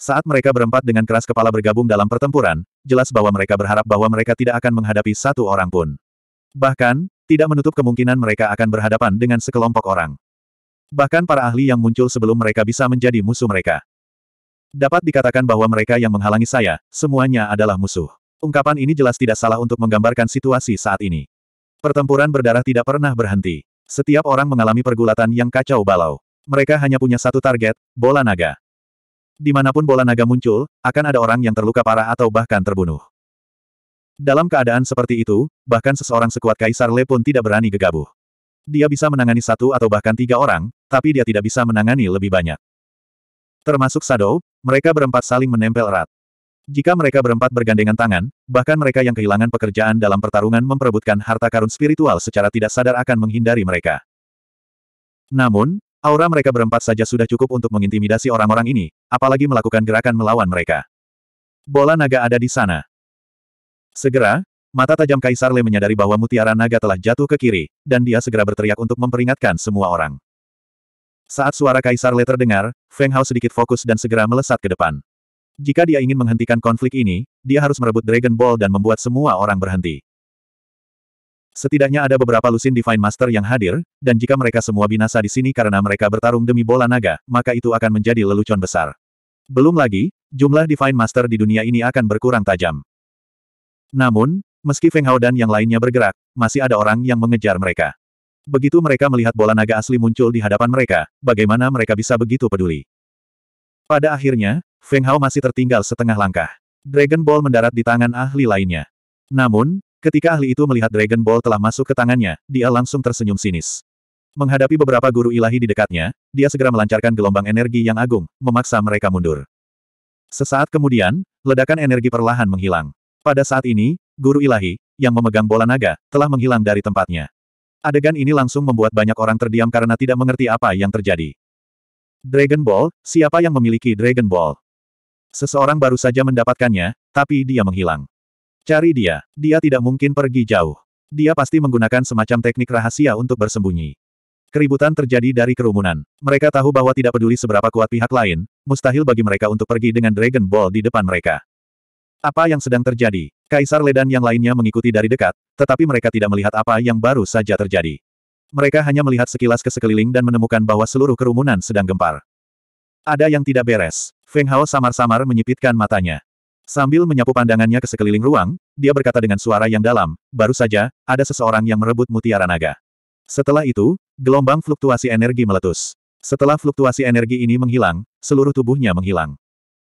Saat mereka berempat dengan keras kepala bergabung dalam pertempuran, jelas bahwa mereka berharap bahwa mereka tidak akan menghadapi satu orang pun. Bahkan, tidak menutup kemungkinan mereka akan berhadapan dengan sekelompok orang. Bahkan para ahli yang muncul sebelum mereka bisa menjadi musuh mereka. Dapat dikatakan bahwa mereka yang menghalangi saya, semuanya adalah musuh. Ungkapan ini jelas tidak salah untuk menggambarkan situasi saat ini. Pertempuran berdarah tidak pernah berhenti. Setiap orang mengalami pergulatan yang kacau balau. Mereka hanya punya satu target, bola naga. Dimanapun bola naga muncul, akan ada orang yang terluka parah atau bahkan terbunuh. Dalam keadaan seperti itu, bahkan seseorang sekuat Kaisar Le pun tidak berani gegabah. Dia bisa menangani satu atau bahkan tiga orang, tapi dia tidak bisa menangani lebih banyak. Termasuk Sado, mereka berempat saling menempel erat. Jika mereka berempat bergandengan tangan, bahkan mereka yang kehilangan pekerjaan dalam pertarungan memperebutkan harta karun spiritual secara tidak sadar akan menghindari mereka. Namun, Aura mereka berempat saja sudah cukup untuk mengintimidasi orang-orang ini, apalagi melakukan gerakan melawan mereka. Bola naga ada di sana. Segera, mata tajam Kaisar Le menyadari bahwa mutiara naga telah jatuh ke kiri, dan dia segera berteriak untuk memperingatkan semua orang. Saat suara Kaisar Le terdengar, Feng Hao sedikit fokus dan segera melesat ke depan. Jika dia ingin menghentikan konflik ini, dia harus merebut Dragon Ball dan membuat semua orang berhenti. Setidaknya ada beberapa Lusin Divine Master yang hadir, dan jika mereka semua binasa di sini karena mereka bertarung demi bola naga, maka itu akan menjadi lelucon besar. Belum lagi, jumlah Divine Master di dunia ini akan berkurang tajam. Namun, meski Feng Hao dan yang lainnya bergerak, masih ada orang yang mengejar mereka. Begitu mereka melihat bola naga asli muncul di hadapan mereka, bagaimana mereka bisa begitu peduli? Pada akhirnya, Feng Hao masih tertinggal setengah langkah. Dragon Ball mendarat di tangan ahli lainnya. Namun, Ketika ahli itu melihat Dragon Ball telah masuk ke tangannya, dia langsung tersenyum sinis. Menghadapi beberapa guru ilahi di dekatnya, dia segera melancarkan gelombang energi yang agung, memaksa mereka mundur. Sesaat kemudian, ledakan energi perlahan menghilang. Pada saat ini, guru ilahi, yang memegang bola naga, telah menghilang dari tempatnya. Adegan ini langsung membuat banyak orang terdiam karena tidak mengerti apa yang terjadi. Dragon Ball, siapa yang memiliki Dragon Ball? Seseorang baru saja mendapatkannya, tapi dia menghilang. Cari dia. Dia tidak mungkin pergi jauh. Dia pasti menggunakan semacam teknik rahasia untuk bersembunyi. Keributan terjadi dari kerumunan. Mereka tahu bahwa tidak peduli seberapa kuat pihak lain, mustahil bagi mereka untuk pergi dengan Dragon Ball di depan mereka. Apa yang sedang terjadi? Kaisar Ledan yang lainnya mengikuti dari dekat, tetapi mereka tidak melihat apa yang baru saja terjadi. Mereka hanya melihat sekilas ke sekeliling dan menemukan bahwa seluruh kerumunan sedang gempar. Ada yang tidak beres. Feng Hao samar-samar menyipitkan matanya. Sambil menyapu pandangannya ke sekeliling ruang, dia berkata dengan suara yang dalam, baru saja, ada seseorang yang merebut mutiara naga. Setelah itu, gelombang fluktuasi energi meletus. Setelah fluktuasi energi ini menghilang, seluruh tubuhnya menghilang.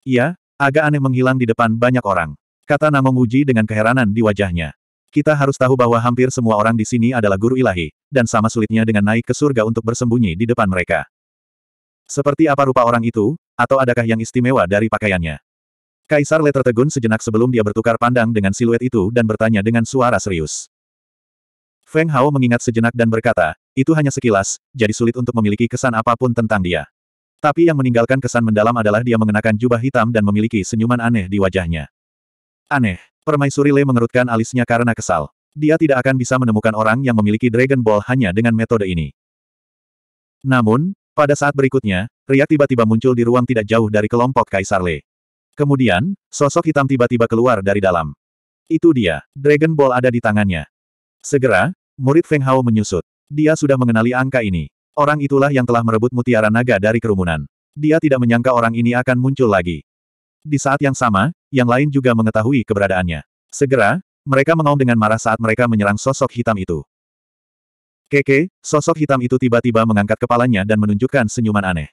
Iya, agak aneh menghilang di depan banyak orang. Kata Namong Uji dengan keheranan di wajahnya. Kita harus tahu bahwa hampir semua orang di sini adalah guru ilahi, dan sama sulitnya dengan naik ke surga untuk bersembunyi di depan mereka. Seperti apa rupa orang itu, atau adakah yang istimewa dari pakaiannya? Kaisar Le tertegun sejenak sebelum dia bertukar pandang dengan siluet itu dan bertanya dengan suara serius. Feng Hao mengingat sejenak dan berkata, itu hanya sekilas, jadi sulit untuk memiliki kesan apapun tentang dia. Tapi yang meninggalkan kesan mendalam adalah dia mengenakan jubah hitam dan memiliki senyuman aneh di wajahnya. Aneh. Permaisuri Le mengerutkan alisnya karena kesal. Dia tidak akan bisa menemukan orang yang memiliki Dragon Ball hanya dengan metode ini. Namun, pada saat berikutnya, Riak tiba-tiba muncul di ruang tidak jauh dari kelompok Kaisar Le. Kemudian, sosok hitam tiba-tiba keluar dari dalam. Itu dia, Dragon Ball ada di tangannya. Segera, murid Feng Hao menyusut. Dia sudah mengenali angka ini. Orang itulah yang telah merebut mutiara naga dari kerumunan. Dia tidak menyangka orang ini akan muncul lagi. Di saat yang sama, yang lain juga mengetahui keberadaannya. Segera, mereka mengaum dengan marah saat mereka menyerang sosok hitam itu. Keke, sosok hitam itu tiba-tiba mengangkat kepalanya dan menunjukkan senyuman aneh.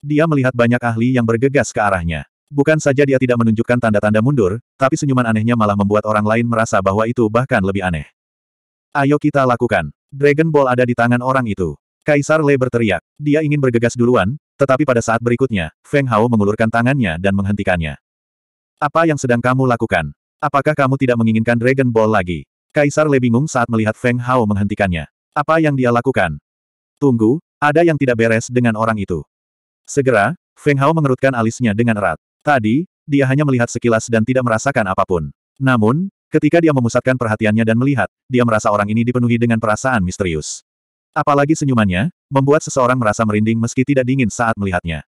Dia melihat banyak ahli yang bergegas ke arahnya. Bukan saja dia tidak menunjukkan tanda-tanda mundur, tapi senyuman anehnya malah membuat orang lain merasa bahwa itu bahkan lebih aneh. Ayo kita lakukan. Dragon Ball ada di tangan orang itu. Kaisar Lei berteriak. Dia ingin bergegas duluan, tetapi pada saat berikutnya, Feng Hao mengulurkan tangannya dan menghentikannya. Apa yang sedang kamu lakukan? Apakah kamu tidak menginginkan Dragon Ball lagi? Kaisar Lei bingung saat melihat Feng Hao menghentikannya. Apa yang dia lakukan? Tunggu, ada yang tidak beres dengan orang itu. Segera, Feng Hao mengerutkan alisnya dengan erat. Tadi, dia hanya melihat sekilas dan tidak merasakan apapun. Namun, ketika dia memusatkan perhatiannya dan melihat, dia merasa orang ini dipenuhi dengan perasaan misterius. Apalagi senyumannya, membuat seseorang merasa merinding meski tidak dingin saat melihatnya.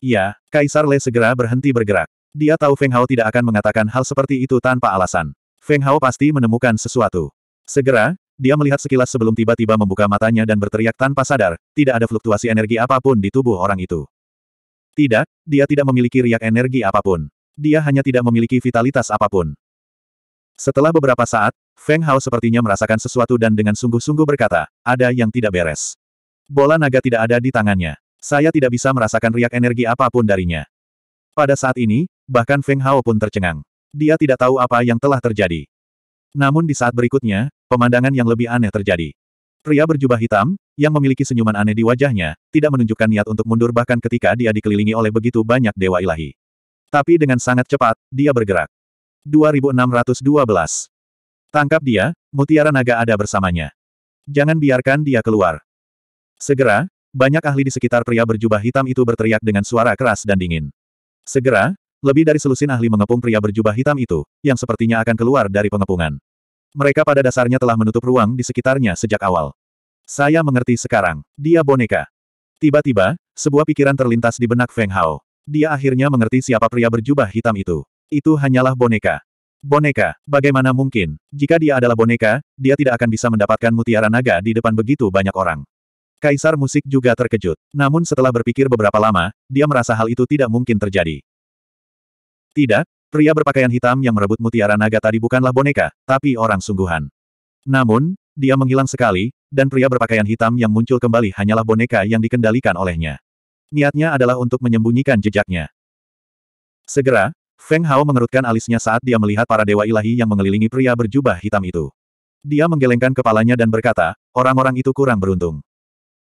Ya, Kaisar Le segera berhenti bergerak. Dia tahu Feng Hao tidak akan mengatakan hal seperti itu tanpa alasan. Feng Hao pasti menemukan sesuatu. Segera, dia melihat sekilas sebelum tiba-tiba membuka matanya dan berteriak tanpa sadar, tidak ada fluktuasi energi apapun di tubuh orang itu. Tidak, dia tidak memiliki riak energi apapun. Dia hanya tidak memiliki vitalitas apapun. Setelah beberapa saat, Feng Hao sepertinya merasakan sesuatu dan dengan sungguh-sungguh berkata, ada yang tidak beres. Bola naga tidak ada di tangannya. Saya tidak bisa merasakan riak energi apapun darinya. Pada saat ini, bahkan Feng Hao pun tercengang. Dia tidak tahu apa yang telah terjadi. Namun di saat berikutnya, pemandangan yang lebih aneh terjadi. Pria berjubah hitam, yang memiliki senyuman aneh di wajahnya, tidak menunjukkan niat untuk mundur bahkan ketika dia dikelilingi oleh begitu banyak dewa ilahi. Tapi dengan sangat cepat, dia bergerak. 2612. Tangkap dia, mutiara naga ada bersamanya. Jangan biarkan dia keluar. Segera, banyak ahli di sekitar pria berjubah hitam itu berteriak dengan suara keras dan dingin. Segera, lebih dari selusin ahli mengepung pria berjubah hitam itu, yang sepertinya akan keluar dari pengepungan. Mereka pada dasarnya telah menutup ruang di sekitarnya sejak awal. Saya mengerti sekarang. Dia boneka. Tiba-tiba, sebuah pikiran terlintas di benak Feng Hao. Dia akhirnya mengerti siapa pria berjubah hitam itu. Itu hanyalah boneka. Boneka, bagaimana mungkin? Jika dia adalah boneka, dia tidak akan bisa mendapatkan mutiara naga di depan begitu banyak orang. Kaisar musik juga terkejut. Namun setelah berpikir beberapa lama, dia merasa hal itu tidak mungkin terjadi. Tidak, pria berpakaian hitam yang merebut mutiara naga tadi bukanlah boneka, tapi orang sungguhan. Namun, dia menghilang sekali, dan pria berpakaian hitam yang muncul kembali hanyalah boneka yang dikendalikan olehnya. Niatnya adalah untuk menyembunyikan jejaknya. Segera, Feng Hao mengerutkan alisnya saat dia melihat para dewa ilahi yang mengelilingi pria berjubah hitam itu. Dia menggelengkan kepalanya dan berkata, orang-orang itu kurang beruntung.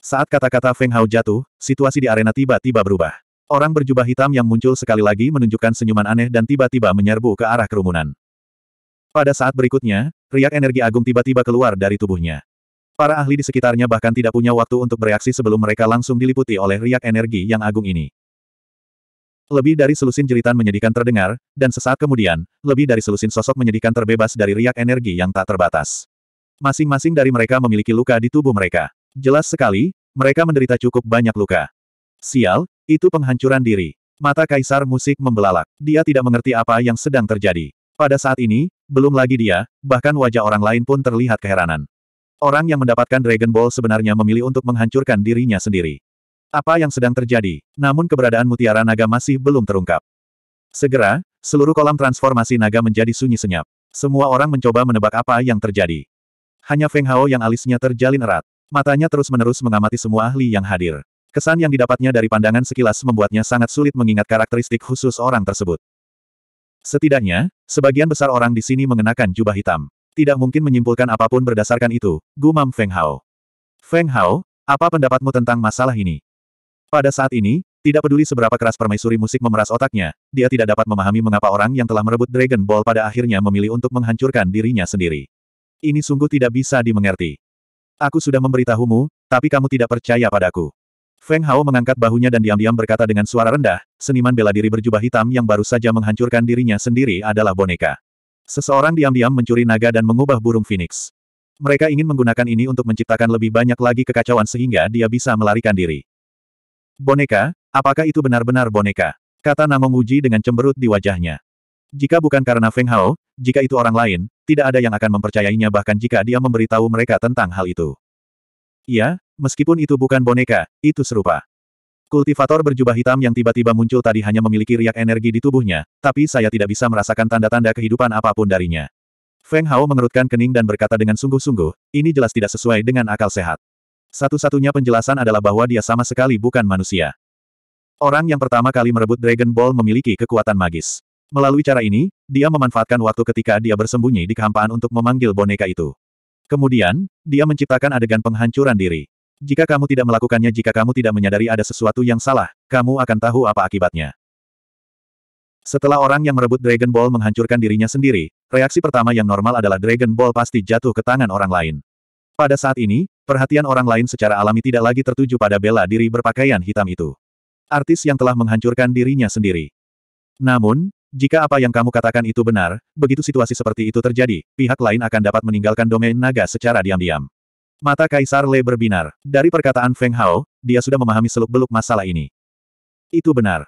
Saat kata-kata Feng Hao jatuh, situasi di arena tiba-tiba berubah. Orang berjubah hitam yang muncul sekali lagi menunjukkan senyuman aneh dan tiba-tiba menyerbu ke arah kerumunan. Pada saat berikutnya, riak energi agung tiba-tiba keluar dari tubuhnya. Para ahli di sekitarnya bahkan tidak punya waktu untuk bereaksi sebelum mereka langsung diliputi oleh riak energi yang agung ini. Lebih dari selusin jeritan menyedihkan terdengar, dan sesaat kemudian, lebih dari selusin sosok menyedihkan terbebas dari riak energi yang tak terbatas. Masing-masing dari mereka memiliki luka di tubuh mereka. Jelas sekali, mereka menderita cukup banyak luka. Sial, itu penghancuran diri. Mata Kaisar Musik membelalak. Dia tidak mengerti apa yang sedang terjadi. Pada saat ini, belum lagi dia, bahkan wajah orang lain pun terlihat keheranan. Orang yang mendapatkan Dragon Ball sebenarnya memilih untuk menghancurkan dirinya sendiri. Apa yang sedang terjadi? Namun keberadaan mutiara naga masih belum terungkap. Segera, seluruh kolam transformasi naga menjadi sunyi senyap. Semua orang mencoba menebak apa yang terjadi. Hanya Feng Hao yang alisnya terjalin erat. Matanya terus-menerus mengamati semua ahli yang hadir. Kesan yang didapatnya dari pandangan sekilas membuatnya sangat sulit mengingat karakteristik khusus orang tersebut. Setidaknya, sebagian besar orang di sini mengenakan jubah hitam tidak mungkin menyimpulkan apapun berdasarkan itu, gumam Feng Hao. Feng Hao, apa pendapatmu tentang masalah ini? Pada saat ini, tidak peduli seberapa keras permaisuri musik memeras otaknya, dia tidak dapat memahami mengapa orang yang telah merebut Dragon Ball pada akhirnya memilih untuk menghancurkan dirinya sendiri. Ini sungguh tidak bisa dimengerti. Aku sudah memberitahumu, tapi kamu tidak percaya padaku. Feng Hao mengangkat bahunya dan diam-diam berkata dengan suara rendah, seniman bela diri berjubah hitam yang baru saja menghancurkan dirinya sendiri adalah boneka. Seseorang diam-diam mencuri naga dan mengubah burung Phoenix. Mereka ingin menggunakan ini untuk menciptakan lebih banyak lagi kekacauan sehingga dia bisa melarikan diri. Boneka, apakah itu benar-benar boneka? Kata Namong Uji dengan cemberut di wajahnya. Jika bukan karena Feng Hao, jika itu orang lain, tidak ada yang akan mempercayainya bahkan jika dia memberitahu mereka tentang hal itu. Iya, meskipun itu bukan boneka, itu serupa. Kultivator berjubah hitam yang tiba-tiba muncul tadi hanya memiliki riak energi di tubuhnya, tapi saya tidak bisa merasakan tanda-tanda kehidupan apapun darinya. Feng Hao mengerutkan kening dan berkata dengan sungguh-sungguh, ini jelas tidak sesuai dengan akal sehat. Satu-satunya penjelasan adalah bahwa dia sama sekali bukan manusia. Orang yang pertama kali merebut Dragon Ball memiliki kekuatan magis. Melalui cara ini, dia memanfaatkan waktu ketika dia bersembunyi di kehampaan untuk memanggil boneka itu. Kemudian, dia menciptakan adegan penghancuran diri. Jika kamu tidak melakukannya jika kamu tidak menyadari ada sesuatu yang salah, kamu akan tahu apa akibatnya. Setelah orang yang merebut Dragon Ball menghancurkan dirinya sendiri, reaksi pertama yang normal adalah Dragon Ball pasti jatuh ke tangan orang lain. Pada saat ini, perhatian orang lain secara alami tidak lagi tertuju pada bela diri berpakaian hitam itu. Artis yang telah menghancurkan dirinya sendiri. Namun, jika apa yang kamu katakan itu benar, begitu situasi seperti itu terjadi, pihak lain akan dapat meninggalkan domain naga secara diam-diam. Mata Kaisar Le berbinar. Dari perkataan Feng Hao, dia sudah memahami seluk-beluk masalah ini. Itu benar.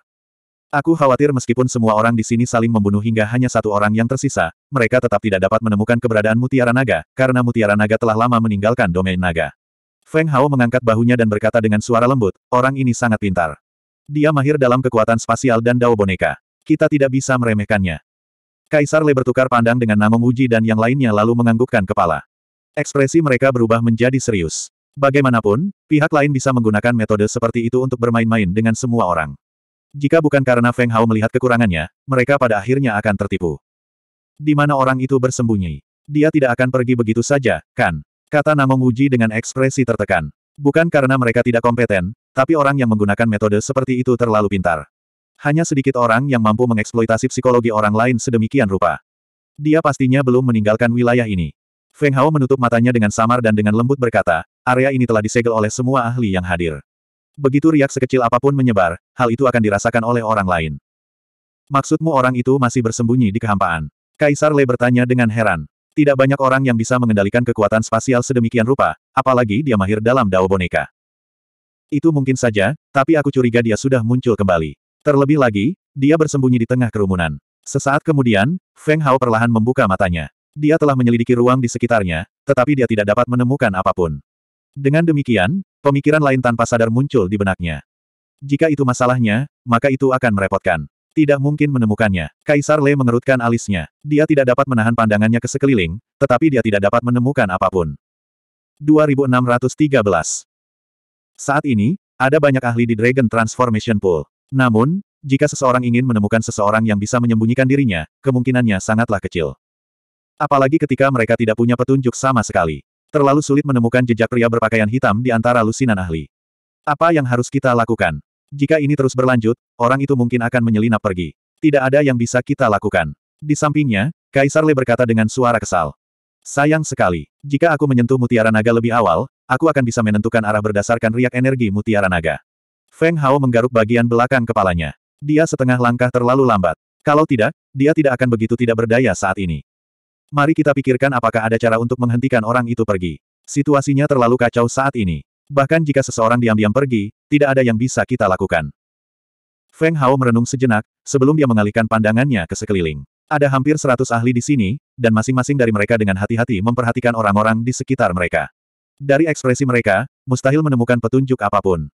Aku khawatir meskipun semua orang di sini saling membunuh hingga hanya satu orang yang tersisa, mereka tetap tidak dapat menemukan keberadaan mutiara naga, karena mutiara naga telah lama meninggalkan domain naga. Feng Hao mengangkat bahunya dan berkata dengan suara lembut, orang ini sangat pintar. Dia mahir dalam kekuatan spasial dan dao boneka. Kita tidak bisa meremehkannya. Kaisar Le bertukar pandang dengan Namong Uji dan yang lainnya lalu menganggukkan kepala. Ekspresi mereka berubah menjadi serius. Bagaimanapun, pihak lain bisa menggunakan metode seperti itu untuk bermain-main dengan semua orang. Jika bukan karena Feng Hao melihat kekurangannya, mereka pada akhirnya akan tertipu. Di mana orang itu bersembunyi? Dia tidak akan pergi begitu saja, kan? Kata Namong Uji dengan ekspresi tertekan. Bukan karena mereka tidak kompeten, tapi orang yang menggunakan metode seperti itu terlalu pintar. Hanya sedikit orang yang mampu mengeksploitasi psikologi orang lain sedemikian rupa. Dia pastinya belum meninggalkan wilayah ini. Feng Hao menutup matanya dengan samar dan dengan lembut berkata, area ini telah disegel oleh semua ahli yang hadir. Begitu riak sekecil apapun menyebar, hal itu akan dirasakan oleh orang lain. Maksudmu orang itu masih bersembunyi di kehampaan? Kaisar Le bertanya dengan heran. Tidak banyak orang yang bisa mengendalikan kekuatan spasial sedemikian rupa, apalagi dia mahir dalam dao boneka. Itu mungkin saja, tapi aku curiga dia sudah muncul kembali. Terlebih lagi, dia bersembunyi di tengah kerumunan. Sesaat kemudian, Feng Hao perlahan membuka matanya. Dia telah menyelidiki ruang di sekitarnya, tetapi dia tidak dapat menemukan apapun. Dengan demikian, pemikiran lain tanpa sadar muncul di benaknya. Jika itu masalahnya, maka itu akan merepotkan. Tidak mungkin menemukannya. Kaisar Le mengerutkan alisnya. Dia tidak dapat menahan pandangannya ke sekeliling, tetapi dia tidak dapat menemukan apapun. 2613 Saat ini, ada banyak ahli di Dragon Transformation Pool. Namun, jika seseorang ingin menemukan seseorang yang bisa menyembunyikan dirinya, kemungkinannya sangatlah kecil. Apalagi ketika mereka tidak punya petunjuk sama sekali. Terlalu sulit menemukan jejak pria berpakaian hitam di antara lusinan ahli. Apa yang harus kita lakukan? Jika ini terus berlanjut, orang itu mungkin akan menyelinap pergi. Tidak ada yang bisa kita lakukan. Di sampingnya, Kaisar Le berkata dengan suara kesal. Sayang sekali. Jika aku menyentuh mutiara naga lebih awal, aku akan bisa menentukan arah berdasarkan riak energi mutiara naga. Feng Hao menggaruk bagian belakang kepalanya. Dia setengah langkah terlalu lambat. Kalau tidak, dia tidak akan begitu tidak berdaya saat ini. Mari kita pikirkan apakah ada cara untuk menghentikan orang itu pergi. Situasinya terlalu kacau saat ini. Bahkan jika seseorang diam-diam pergi, tidak ada yang bisa kita lakukan. Feng Hao merenung sejenak, sebelum dia mengalihkan pandangannya ke sekeliling. Ada hampir seratus ahli di sini, dan masing-masing dari mereka dengan hati-hati memperhatikan orang-orang di sekitar mereka. Dari ekspresi mereka, mustahil menemukan petunjuk apapun.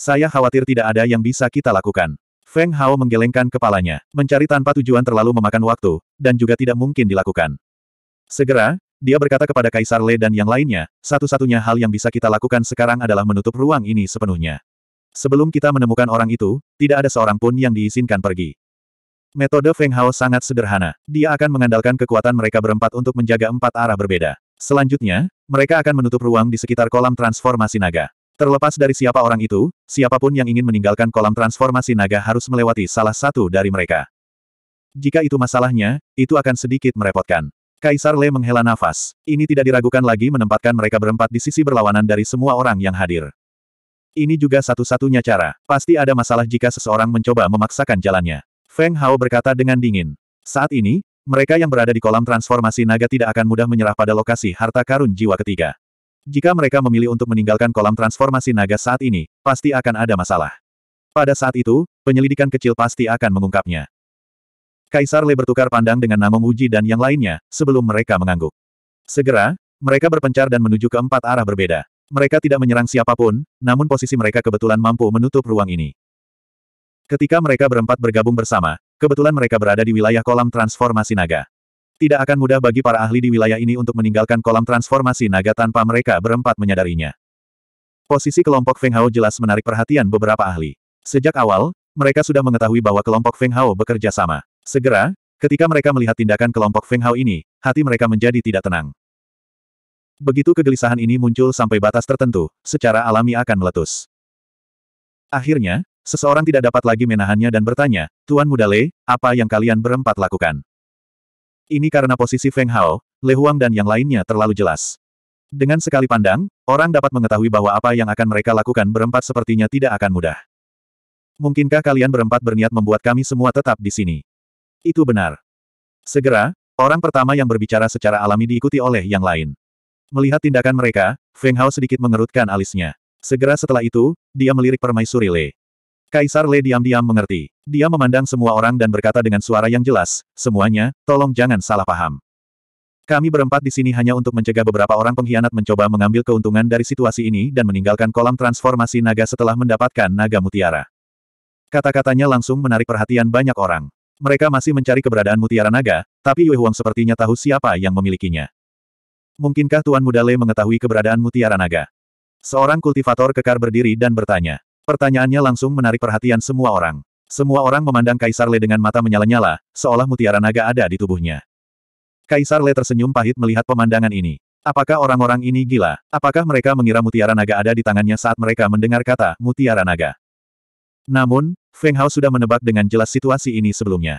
Saya khawatir tidak ada yang bisa kita lakukan. Feng Hao menggelengkan kepalanya. Mencari tanpa tujuan terlalu memakan waktu, dan juga tidak mungkin dilakukan. Segera, dia berkata kepada Kaisar Le dan yang lainnya, satu-satunya hal yang bisa kita lakukan sekarang adalah menutup ruang ini sepenuhnya. Sebelum kita menemukan orang itu, tidak ada seorang pun yang diizinkan pergi. Metode Feng Hao sangat sederhana. Dia akan mengandalkan kekuatan mereka berempat untuk menjaga empat arah berbeda. Selanjutnya, mereka akan menutup ruang di sekitar kolam transformasi naga. Terlepas dari siapa orang itu, siapapun yang ingin meninggalkan kolam transformasi naga harus melewati salah satu dari mereka. Jika itu masalahnya, itu akan sedikit merepotkan. Kaisar Le menghela nafas. Ini tidak diragukan lagi menempatkan mereka berempat di sisi berlawanan dari semua orang yang hadir. Ini juga satu-satunya cara. Pasti ada masalah jika seseorang mencoba memaksakan jalannya. Feng Hao berkata dengan dingin. Saat ini, mereka yang berada di kolam transformasi naga tidak akan mudah menyerah pada lokasi harta karun jiwa ketiga. Jika mereka memilih untuk meninggalkan kolam transformasi naga saat ini, pasti akan ada masalah. Pada saat itu, penyelidikan kecil pasti akan mengungkapnya. Kaisar Le bertukar pandang dengan Namong Uji dan yang lainnya, sebelum mereka mengangguk. Segera, mereka berpencar dan menuju ke empat arah berbeda. Mereka tidak menyerang siapapun, namun posisi mereka kebetulan mampu menutup ruang ini. Ketika mereka berempat bergabung bersama, kebetulan mereka berada di wilayah kolam transformasi naga. Tidak akan mudah bagi para ahli di wilayah ini untuk meninggalkan kolam transformasi naga tanpa mereka berempat menyadarinya. Posisi kelompok Feng Hao jelas menarik perhatian beberapa ahli. Sejak awal, mereka sudah mengetahui bahwa kelompok Feng Hao bekerja sama. Segera, ketika mereka melihat tindakan kelompok Feng Hao ini, hati mereka menjadi tidak tenang. Begitu kegelisahan ini muncul sampai batas tertentu, secara alami akan meletus. Akhirnya, seseorang tidak dapat lagi menahannya dan bertanya, Tuan Muda Le, apa yang kalian berempat lakukan? Ini karena posisi Feng Hao, Le Huang dan yang lainnya terlalu jelas. Dengan sekali pandang, orang dapat mengetahui bahwa apa yang akan mereka lakukan berempat sepertinya tidak akan mudah. Mungkinkah kalian berempat berniat membuat kami semua tetap di sini? Itu benar. Segera, orang pertama yang berbicara secara alami diikuti oleh yang lain. Melihat tindakan mereka, Feng Hao sedikit mengerutkan alisnya. Segera setelah itu, dia melirik permaisuri Le. Kaisar Le diam-diam mengerti. Dia memandang semua orang dan berkata dengan suara yang jelas, semuanya, tolong jangan salah paham. Kami berempat di sini hanya untuk mencegah beberapa orang pengkhianat mencoba mengambil keuntungan dari situasi ini dan meninggalkan kolam transformasi naga setelah mendapatkan naga mutiara. Kata-katanya langsung menarik perhatian banyak orang. Mereka masih mencari keberadaan mutiara naga, tapi Yue Huang sepertinya tahu siapa yang memilikinya. Mungkinkah Tuan Muda Le mengetahui keberadaan mutiara naga? Seorang kultivator kekar berdiri dan bertanya. Pertanyaannya langsung menarik perhatian semua orang. Semua orang memandang Kaisar Le dengan mata menyala-nyala, seolah mutiara naga ada di tubuhnya. Kaisar Le tersenyum pahit melihat pemandangan ini. Apakah orang-orang ini gila? Apakah mereka mengira mutiara naga ada di tangannya saat mereka mendengar kata mutiara naga? Namun, Feng Hao sudah menebak dengan jelas situasi ini sebelumnya.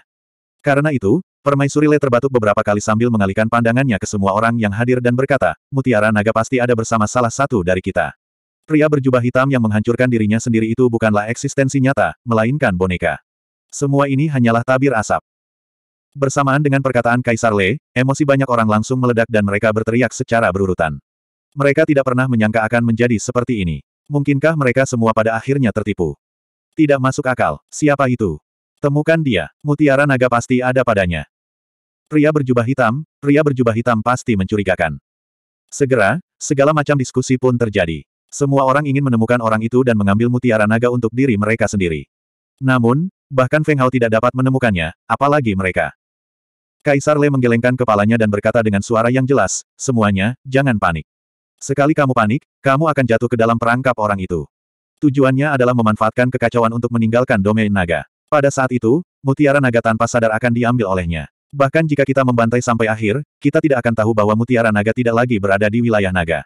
Karena itu, Permaisuri Le terbatuk beberapa kali sambil mengalihkan pandangannya ke semua orang yang hadir dan berkata, mutiara naga pasti ada bersama salah satu dari kita. Pria berjubah hitam yang menghancurkan dirinya sendiri itu bukanlah eksistensi nyata, melainkan boneka. Semua ini hanyalah tabir asap. Bersamaan dengan perkataan Kaisar Le, emosi banyak orang langsung meledak dan mereka berteriak secara berurutan. Mereka tidak pernah menyangka akan menjadi seperti ini. Mungkinkah mereka semua pada akhirnya tertipu? Tidak masuk akal, siapa itu? Temukan dia, mutiara naga pasti ada padanya. Pria berjubah hitam, pria berjubah hitam pasti mencurigakan. Segera, segala macam diskusi pun terjadi. Semua orang ingin menemukan orang itu dan mengambil mutiara naga untuk diri mereka sendiri. Namun, bahkan Feng Hao tidak dapat menemukannya, apalagi mereka. Kaisar Le menggelengkan kepalanya dan berkata dengan suara yang jelas, semuanya, jangan panik. Sekali kamu panik, kamu akan jatuh ke dalam perangkap orang itu. Tujuannya adalah memanfaatkan kekacauan untuk meninggalkan domain naga. Pada saat itu, mutiara naga tanpa sadar akan diambil olehnya. Bahkan jika kita membantai sampai akhir, kita tidak akan tahu bahwa mutiara naga tidak lagi berada di wilayah naga.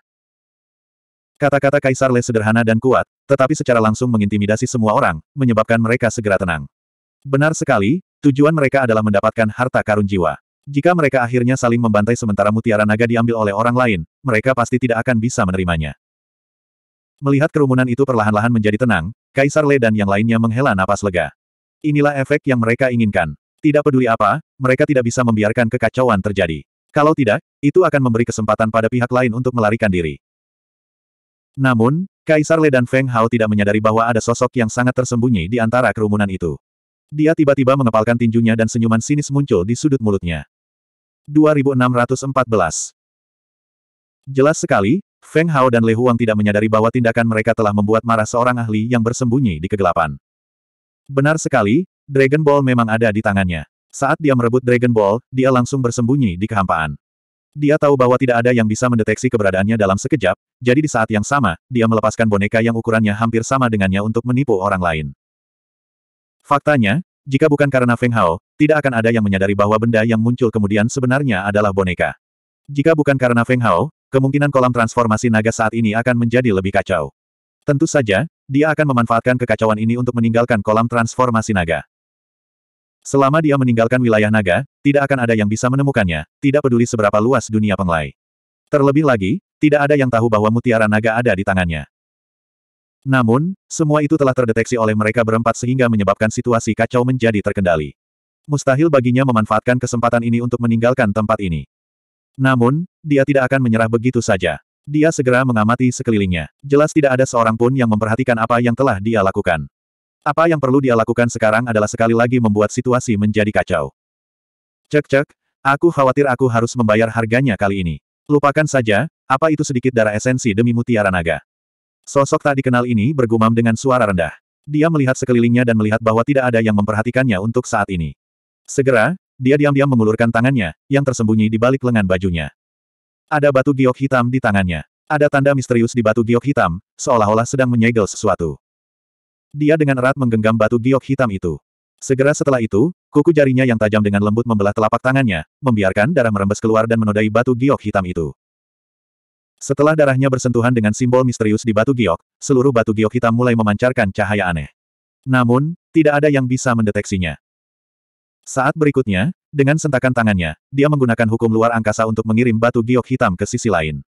Kata-kata Kaisar Le sederhana dan kuat, tetapi secara langsung mengintimidasi semua orang, menyebabkan mereka segera tenang. Benar sekali, tujuan mereka adalah mendapatkan harta karun jiwa. Jika mereka akhirnya saling membantai sementara mutiara naga diambil oleh orang lain, mereka pasti tidak akan bisa menerimanya. Melihat kerumunan itu perlahan-lahan menjadi tenang, Kaisar Le dan yang lainnya menghela napas lega. Inilah efek yang mereka inginkan. Tidak peduli apa, mereka tidak bisa membiarkan kekacauan terjadi. Kalau tidak, itu akan memberi kesempatan pada pihak lain untuk melarikan diri. Namun, Kaisar Le dan Feng Hao tidak menyadari bahwa ada sosok yang sangat tersembunyi di antara kerumunan itu. Dia tiba-tiba mengepalkan tinjunya dan senyuman sinis muncul di sudut mulutnya. 2614 Jelas sekali, Feng Hao dan Lei Huang tidak menyadari bahwa tindakan mereka telah membuat marah seorang ahli yang bersembunyi di kegelapan. Benar sekali, Dragon Ball memang ada di tangannya. Saat dia merebut Dragon Ball, dia langsung bersembunyi di kehampaan. Dia tahu bahwa tidak ada yang bisa mendeteksi keberadaannya dalam sekejap, jadi di saat yang sama, dia melepaskan boneka yang ukurannya hampir sama dengannya untuk menipu orang lain. Faktanya, jika bukan karena Feng Hao, tidak akan ada yang menyadari bahwa benda yang muncul kemudian sebenarnya adalah boneka. Jika bukan karena Feng Hao, kemungkinan kolam transformasi naga saat ini akan menjadi lebih kacau. Tentu saja, dia akan memanfaatkan kekacauan ini untuk meninggalkan kolam transformasi naga. Selama dia meninggalkan wilayah naga, tidak akan ada yang bisa menemukannya, tidak peduli seberapa luas dunia penglai. Terlebih lagi, tidak ada yang tahu bahwa mutiara naga ada di tangannya. Namun, semua itu telah terdeteksi oleh mereka berempat sehingga menyebabkan situasi kacau menjadi terkendali. Mustahil baginya memanfaatkan kesempatan ini untuk meninggalkan tempat ini. Namun, dia tidak akan menyerah begitu saja. Dia segera mengamati sekelilingnya. Jelas tidak ada seorang pun yang memperhatikan apa yang telah dia lakukan. Apa yang perlu dia lakukan sekarang adalah sekali lagi membuat situasi menjadi kacau. Cek-cek, aku khawatir aku harus membayar harganya kali ini. Lupakan saja, apa itu sedikit darah esensi demi mutiara naga. Sosok tak dikenal ini bergumam dengan suara rendah. Dia melihat sekelilingnya dan melihat bahwa tidak ada yang memperhatikannya untuk saat ini. Segera, dia diam-diam mengulurkan tangannya, yang tersembunyi di balik lengan bajunya. Ada batu giok hitam di tangannya. Ada tanda misterius di batu giok hitam, seolah-olah sedang menyegel sesuatu. Dia dengan erat menggenggam batu giok hitam itu. Segera setelah itu, kuku jarinya yang tajam dengan lembut membelah telapak tangannya, membiarkan darah merembes keluar dan menodai batu giok hitam itu. Setelah darahnya bersentuhan dengan simbol misterius di batu giok, seluruh batu giok hitam mulai memancarkan cahaya aneh. Namun, tidak ada yang bisa mendeteksinya. Saat berikutnya, dengan sentakan tangannya, dia menggunakan hukum luar angkasa untuk mengirim batu giok hitam ke sisi lain.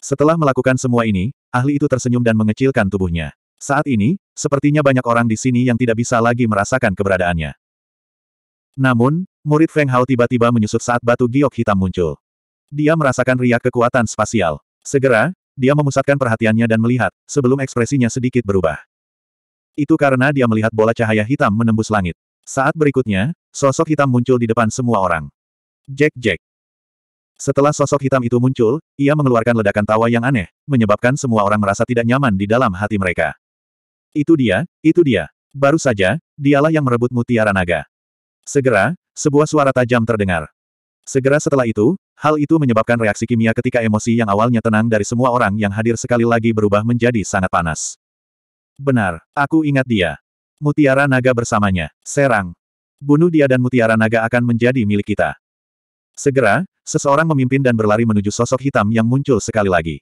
Setelah melakukan semua ini, ahli itu tersenyum dan mengecilkan tubuhnya. Saat ini, sepertinya banyak orang di sini yang tidak bisa lagi merasakan keberadaannya. Namun, murid Feng Hao tiba-tiba menyusut saat batu giok hitam muncul. Dia merasakan riak kekuatan spasial. Segera, dia memusatkan perhatiannya dan melihat, sebelum ekspresinya sedikit berubah. Itu karena dia melihat bola cahaya hitam menembus langit. Saat berikutnya, sosok hitam muncul di depan semua orang. Jack Jack. Setelah sosok hitam itu muncul, ia mengeluarkan ledakan tawa yang aneh, menyebabkan semua orang merasa tidak nyaman di dalam hati mereka. Itu dia, itu dia. Baru saja, dialah yang merebut mutiara naga. Segera, sebuah suara tajam terdengar. Segera setelah itu, hal itu menyebabkan reaksi kimia ketika emosi yang awalnya tenang dari semua orang yang hadir sekali lagi berubah menjadi sangat panas. Benar, aku ingat dia. Mutiara naga bersamanya. Serang. Bunuh dia dan mutiara naga akan menjadi milik kita. Segera, seseorang memimpin dan berlari menuju sosok hitam yang muncul sekali lagi.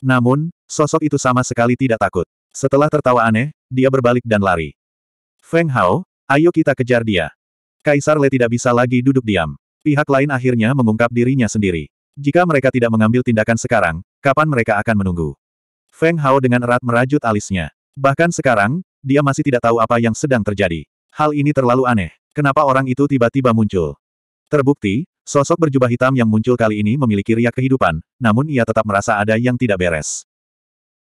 Namun, sosok itu sama sekali tidak takut. Setelah tertawa aneh, dia berbalik dan lari. Feng Hao, ayo kita kejar dia. Kaisar Le tidak bisa lagi duduk diam. Pihak lain akhirnya mengungkap dirinya sendiri. Jika mereka tidak mengambil tindakan sekarang, kapan mereka akan menunggu? Feng Hao dengan erat merajut alisnya. Bahkan sekarang, dia masih tidak tahu apa yang sedang terjadi. Hal ini terlalu aneh. Kenapa orang itu tiba-tiba muncul? Terbukti, sosok berjubah hitam yang muncul kali ini memiliki riak kehidupan, namun ia tetap merasa ada yang tidak beres.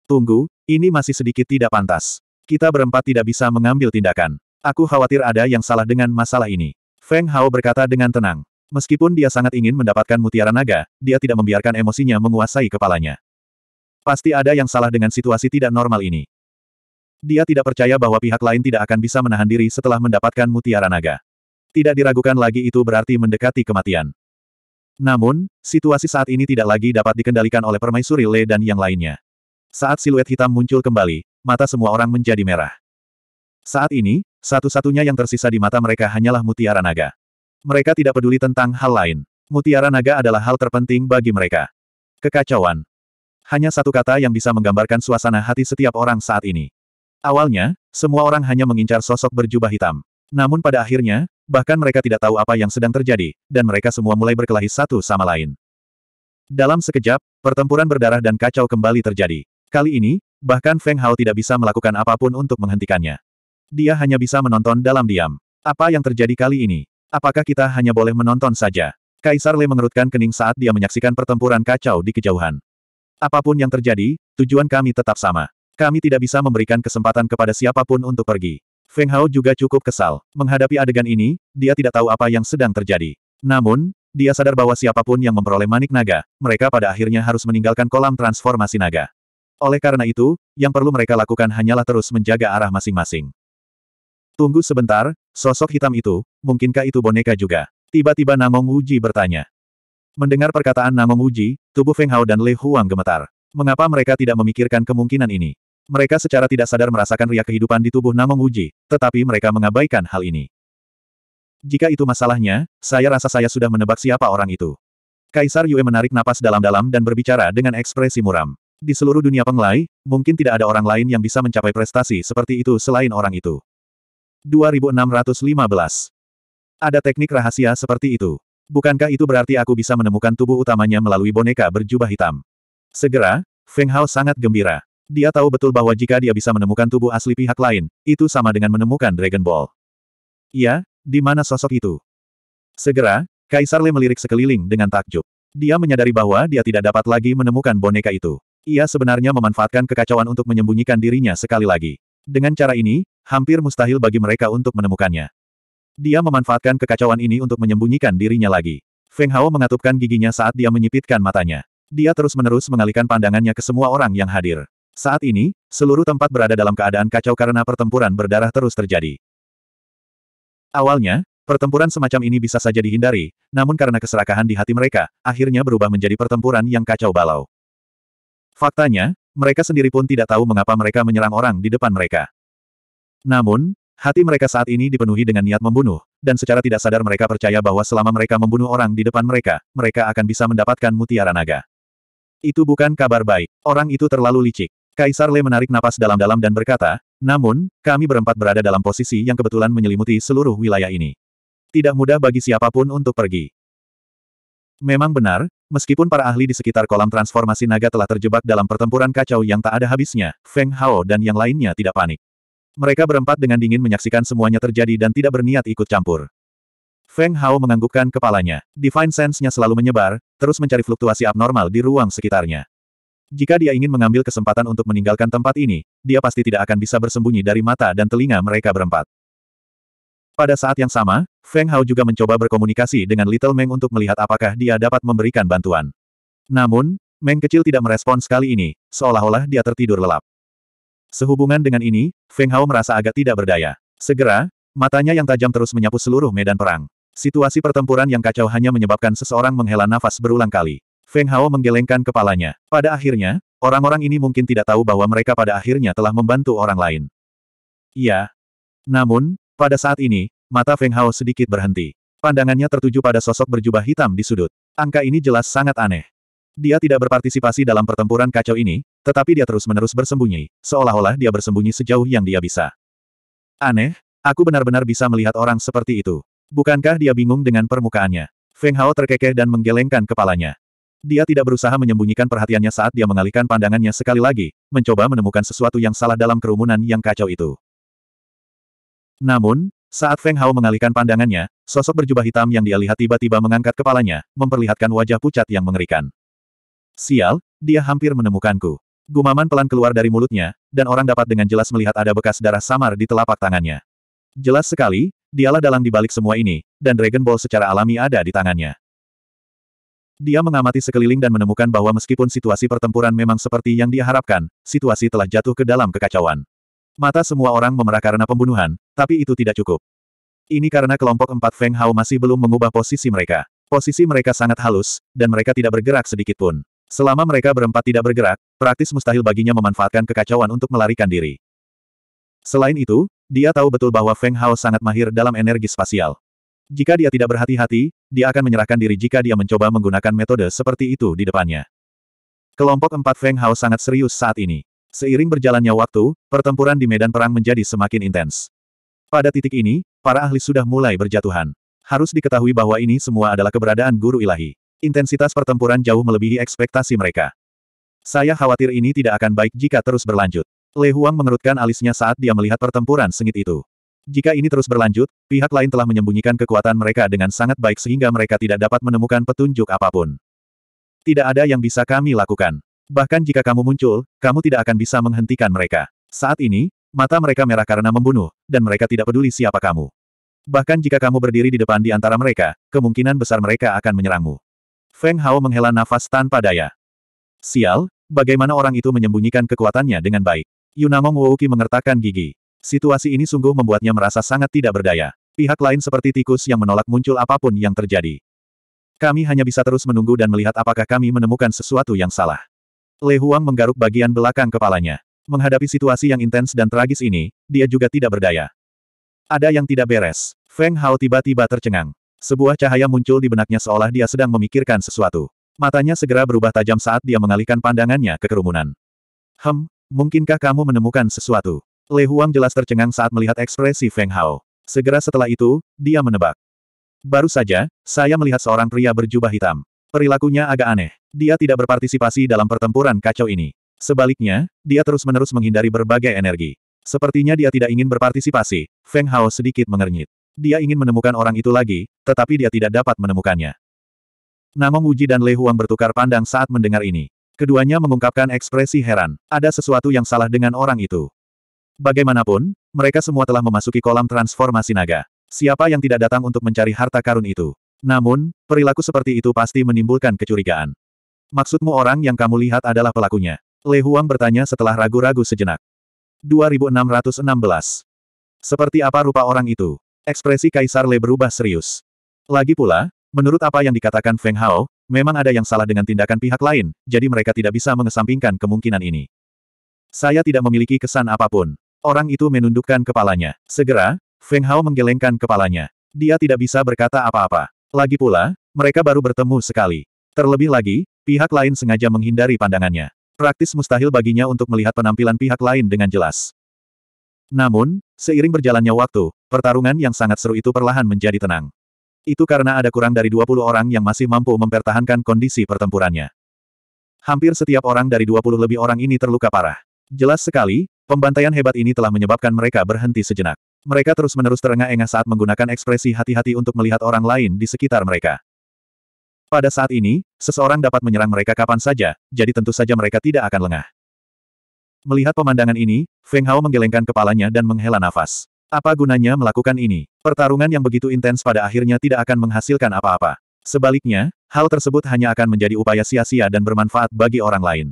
Tunggu, ini masih sedikit tidak pantas. Kita berempat tidak bisa mengambil tindakan. Aku khawatir ada yang salah dengan masalah ini. Feng Hao berkata dengan tenang. Meskipun dia sangat ingin mendapatkan mutiara naga, dia tidak membiarkan emosinya menguasai kepalanya. Pasti ada yang salah dengan situasi tidak normal ini. Dia tidak percaya bahwa pihak lain tidak akan bisa menahan diri setelah mendapatkan mutiara naga. Tidak diragukan lagi itu berarti mendekati kematian. Namun, situasi saat ini tidak lagi dapat dikendalikan oleh permaisuri Le dan yang lainnya. Saat siluet hitam muncul kembali, mata semua orang menjadi merah. Saat ini, satu-satunya yang tersisa di mata mereka hanyalah mutiara naga. Mereka tidak peduli tentang hal lain. Mutiara naga adalah hal terpenting bagi mereka. Kekacauan. Hanya satu kata yang bisa menggambarkan suasana hati setiap orang saat ini. Awalnya, semua orang hanya mengincar sosok berjubah hitam. Namun pada akhirnya, bahkan mereka tidak tahu apa yang sedang terjadi, dan mereka semua mulai berkelahi satu sama lain. Dalam sekejap, pertempuran berdarah dan kacau kembali terjadi. Kali ini, bahkan Feng Hao tidak bisa melakukan apapun untuk menghentikannya. Dia hanya bisa menonton dalam diam. Apa yang terjadi kali ini? Apakah kita hanya boleh menonton saja? Kaisar Le mengerutkan kening saat dia menyaksikan pertempuran kacau di kejauhan. Apapun yang terjadi, tujuan kami tetap sama. Kami tidak bisa memberikan kesempatan kepada siapapun untuk pergi. Feng Hao juga cukup kesal. Menghadapi adegan ini, dia tidak tahu apa yang sedang terjadi. Namun, dia sadar bahwa siapapun yang memperoleh manik naga, mereka pada akhirnya harus meninggalkan kolam transformasi naga. Oleh karena itu, yang perlu mereka lakukan hanyalah terus menjaga arah masing-masing. Tunggu sebentar, sosok hitam itu, mungkinkah itu boneka juga? Tiba-tiba Namong Wuji bertanya. Mendengar perkataan Namong Wuji, tubuh Feng Hao dan Lei Huang gemetar. Mengapa mereka tidak memikirkan kemungkinan ini? Mereka secara tidak sadar merasakan riak kehidupan di tubuh Namong Uji, tetapi mereka mengabaikan hal ini. Jika itu masalahnya, saya rasa saya sudah menebak siapa orang itu. Kaisar Yue menarik napas dalam-dalam dan berbicara dengan ekspresi muram. Di seluruh dunia penglai, mungkin tidak ada orang lain yang bisa mencapai prestasi seperti itu selain orang itu. 2615. Ada teknik rahasia seperti itu. Bukankah itu berarti aku bisa menemukan tubuh utamanya melalui boneka berjubah hitam? Segera, Feng Hao sangat gembira. Dia tahu betul bahwa jika dia bisa menemukan tubuh asli pihak lain, itu sama dengan menemukan Dragon Ball. Iya, di mana sosok itu? Segera, Kaisar Le melirik sekeliling dengan takjub. Dia menyadari bahwa dia tidak dapat lagi menemukan boneka itu. Ia sebenarnya memanfaatkan kekacauan untuk menyembunyikan dirinya sekali lagi. Dengan cara ini, hampir mustahil bagi mereka untuk menemukannya. Dia memanfaatkan kekacauan ini untuk menyembunyikan dirinya lagi. Feng Hao mengatupkan giginya saat dia menyipitkan matanya. Dia terus-menerus mengalihkan pandangannya ke semua orang yang hadir. Saat ini, seluruh tempat berada dalam keadaan kacau karena pertempuran berdarah terus terjadi. Awalnya, pertempuran semacam ini bisa saja dihindari, namun karena keserakahan di hati mereka, akhirnya berubah menjadi pertempuran yang kacau balau. Faktanya, mereka sendiri pun tidak tahu mengapa mereka menyerang orang di depan mereka. Namun, hati mereka saat ini dipenuhi dengan niat membunuh, dan secara tidak sadar mereka percaya bahwa selama mereka membunuh orang di depan mereka, mereka akan bisa mendapatkan mutiara naga. Itu bukan kabar baik, orang itu terlalu licik. Kaisar Le menarik napas dalam-dalam dan berkata, namun, kami berempat berada dalam posisi yang kebetulan menyelimuti seluruh wilayah ini. Tidak mudah bagi siapapun untuk pergi. Memang benar, meskipun para ahli di sekitar kolam transformasi naga telah terjebak dalam pertempuran kacau yang tak ada habisnya, Feng Hao dan yang lainnya tidak panik. Mereka berempat dengan dingin menyaksikan semuanya terjadi dan tidak berniat ikut campur. Feng Hao menganggukkan kepalanya. Divine Sense-nya selalu menyebar, terus mencari fluktuasi abnormal di ruang sekitarnya. Jika dia ingin mengambil kesempatan untuk meninggalkan tempat ini, dia pasti tidak akan bisa bersembunyi dari mata dan telinga mereka berempat. Pada saat yang sama, Feng Hao juga mencoba berkomunikasi dengan Little Meng untuk melihat apakah dia dapat memberikan bantuan. Namun, Meng kecil tidak merespons kali ini, seolah-olah dia tertidur lelap. Sehubungan dengan ini, Feng Hao merasa agak tidak berdaya. Segera, matanya yang tajam terus menyapu seluruh medan perang. Situasi pertempuran yang kacau hanya menyebabkan seseorang menghela nafas berulang kali. Feng Hao menggelengkan kepalanya. Pada akhirnya, orang-orang ini mungkin tidak tahu bahwa mereka pada akhirnya telah membantu orang lain. Iya. Namun, pada saat ini, mata Feng Hao sedikit berhenti. Pandangannya tertuju pada sosok berjubah hitam di sudut. Angka ini jelas sangat aneh. Dia tidak berpartisipasi dalam pertempuran kacau ini, tetapi dia terus-menerus bersembunyi, seolah-olah dia bersembunyi sejauh yang dia bisa. Aneh, aku benar-benar bisa melihat orang seperti itu. Bukankah dia bingung dengan permukaannya? Feng Hao terkekeh dan menggelengkan kepalanya. Dia tidak berusaha menyembunyikan perhatiannya saat dia mengalihkan pandangannya sekali lagi, mencoba menemukan sesuatu yang salah dalam kerumunan yang kacau itu. Namun, saat Feng Hao mengalihkan pandangannya, sosok berjubah hitam yang dia lihat tiba-tiba mengangkat kepalanya, memperlihatkan wajah pucat yang mengerikan. Sial, dia hampir menemukanku. Gumaman pelan keluar dari mulutnya, dan orang dapat dengan jelas melihat ada bekas darah samar di telapak tangannya. Jelas sekali, dialah dalang di balik semua ini, dan Dragon Ball secara alami ada di tangannya. Dia mengamati sekeliling dan menemukan bahwa meskipun situasi pertempuran memang seperti yang dia harapkan, situasi telah jatuh ke dalam kekacauan. Mata semua orang memerah karena pembunuhan, tapi itu tidak cukup. Ini karena kelompok empat Feng Hao masih belum mengubah posisi mereka. Posisi mereka sangat halus, dan mereka tidak bergerak sedikitpun. Selama mereka berempat tidak bergerak, praktis mustahil baginya memanfaatkan kekacauan untuk melarikan diri. Selain itu, dia tahu betul bahwa Feng Hao sangat mahir dalam energi spasial. Jika dia tidak berhati-hati, dia akan menyerahkan diri jika dia mencoba menggunakan metode seperti itu di depannya. Kelompok empat Feng Hao sangat serius saat ini. Seiring berjalannya waktu, pertempuran di medan perang menjadi semakin intens. Pada titik ini, para ahli sudah mulai berjatuhan. Harus diketahui bahwa ini semua adalah keberadaan guru ilahi. Intensitas pertempuran jauh melebihi ekspektasi mereka. Saya khawatir ini tidak akan baik jika terus berlanjut. Lei Huang mengerutkan alisnya saat dia melihat pertempuran sengit itu. Jika ini terus berlanjut, pihak lain telah menyembunyikan kekuatan mereka dengan sangat baik sehingga mereka tidak dapat menemukan petunjuk apapun. Tidak ada yang bisa kami lakukan. Bahkan jika kamu muncul, kamu tidak akan bisa menghentikan mereka. Saat ini, mata mereka merah karena membunuh, dan mereka tidak peduli siapa kamu. Bahkan jika kamu berdiri di depan di antara mereka, kemungkinan besar mereka akan menyerangmu. Feng Hao menghela nafas tanpa daya. Sial, bagaimana orang itu menyembunyikan kekuatannya dengan baik. Yunamong Wouki mengertakkan gigi. Situasi ini sungguh membuatnya merasa sangat tidak berdaya. Pihak lain seperti tikus yang menolak muncul apapun yang terjadi. Kami hanya bisa terus menunggu dan melihat apakah kami menemukan sesuatu yang salah. Le Huang menggaruk bagian belakang kepalanya. Menghadapi situasi yang intens dan tragis ini, dia juga tidak berdaya. Ada yang tidak beres. Feng Hao tiba-tiba tercengang. Sebuah cahaya muncul di benaknya seolah dia sedang memikirkan sesuatu. Matanya segera berubah tajam saat dia mengalihkan pandangannya ke kerumunan. Hem, mungkinkah kamu menemukan sesuatu? Le Huang jelas tercengang saat melihat ekspresi Feng Hao. Segera setelah itu, dia menebak. Baru saja, saya melihat seorang pria berjubah hitam. Perilakunya agak aneh. Dia tidak berpartisipasi dalam pertempuran kacau ini. Sebaliknya, dia terus-menerus menghindari berbagai energi. Sepertinya dia tidak ingin berpartisipasi. Feng Hao sedikit mengernyit. Dia ingin menemukan orang itu lagi, tetapi dia tidak dapat menemukannya. Namong Uji dan Le Huang bertukar pandang saat mendengar ini. Keduanya mengungkapkan ekspresi heran. Ada sesuatu yang salah dengan orang itu. Bagaimanapun, mereka semua telah memasuki kolam transformasi naga. Siapa yang tidak datang untuk mencari harta karun itu? Namun, perilaku seperti itu pasti menimbulkan kecurigaan. Maksudmu orang yang kamu lihat adalah pelakunya? Le Huang bertanya setelah ragu-ragu sejenak. 2616 Seperti apa rupa orang itu? Ekspresi Kaisar Le berubah serius. Lagi pula, menurut apa yang dikatakan Feng Hao, memang ada yang salah dengan tindakan pihak lain, jadi mereka tidak bisa mengesampingkan kemungkinan ini. Saya tidak memiliki kesan apapun. Orang itu menundukkan kepalanya. Segera, Feng Hao menggelengkan kepalanya. Dia tidak bisa berkata apa-apa. Lagi pula, mereka baru bertemu sekali. Terlebih lagi, pihak lain sengaja menghindari pandangannya. Praktis mustahil baginya untuk melihat penampilan pihak lain dengan jelas. Namun, seiring berjalannya waktu, pertarungan yang sangat seru itu perlahan menjadi tenang. Itu karena ada kurang dari 20 orang yang masih mampu mempertahankan kondisi pertempurannya. Hampir setiap orang dari 20 lebih orang ini terluka parah. Jelas sekali, Pembantaian hebat ini telah menyebabkan mereka berhenti sejenak. Mereka terus-menerus terengah-engah saat menggunakan ekspresi hati-hati untuk melihat orang lain di sekitar mereka. Pada saat ini, seseorang dapat menyerang mereka kapan saja, jadi tentu saja mereka tidak akan lengah. Melihat pemandangan ini, Feng Hao menggelengkan kepalanya dan menghela nafas. Apa gunanya melakukan ini? Pertarungan yang begitu intens pada akhirnya tidak akan menghasilkan apa-apa. Sebaliknya, hal tersebut hanya akan menjadi upaya sia-sia dan bermanfaat bagi orang lain.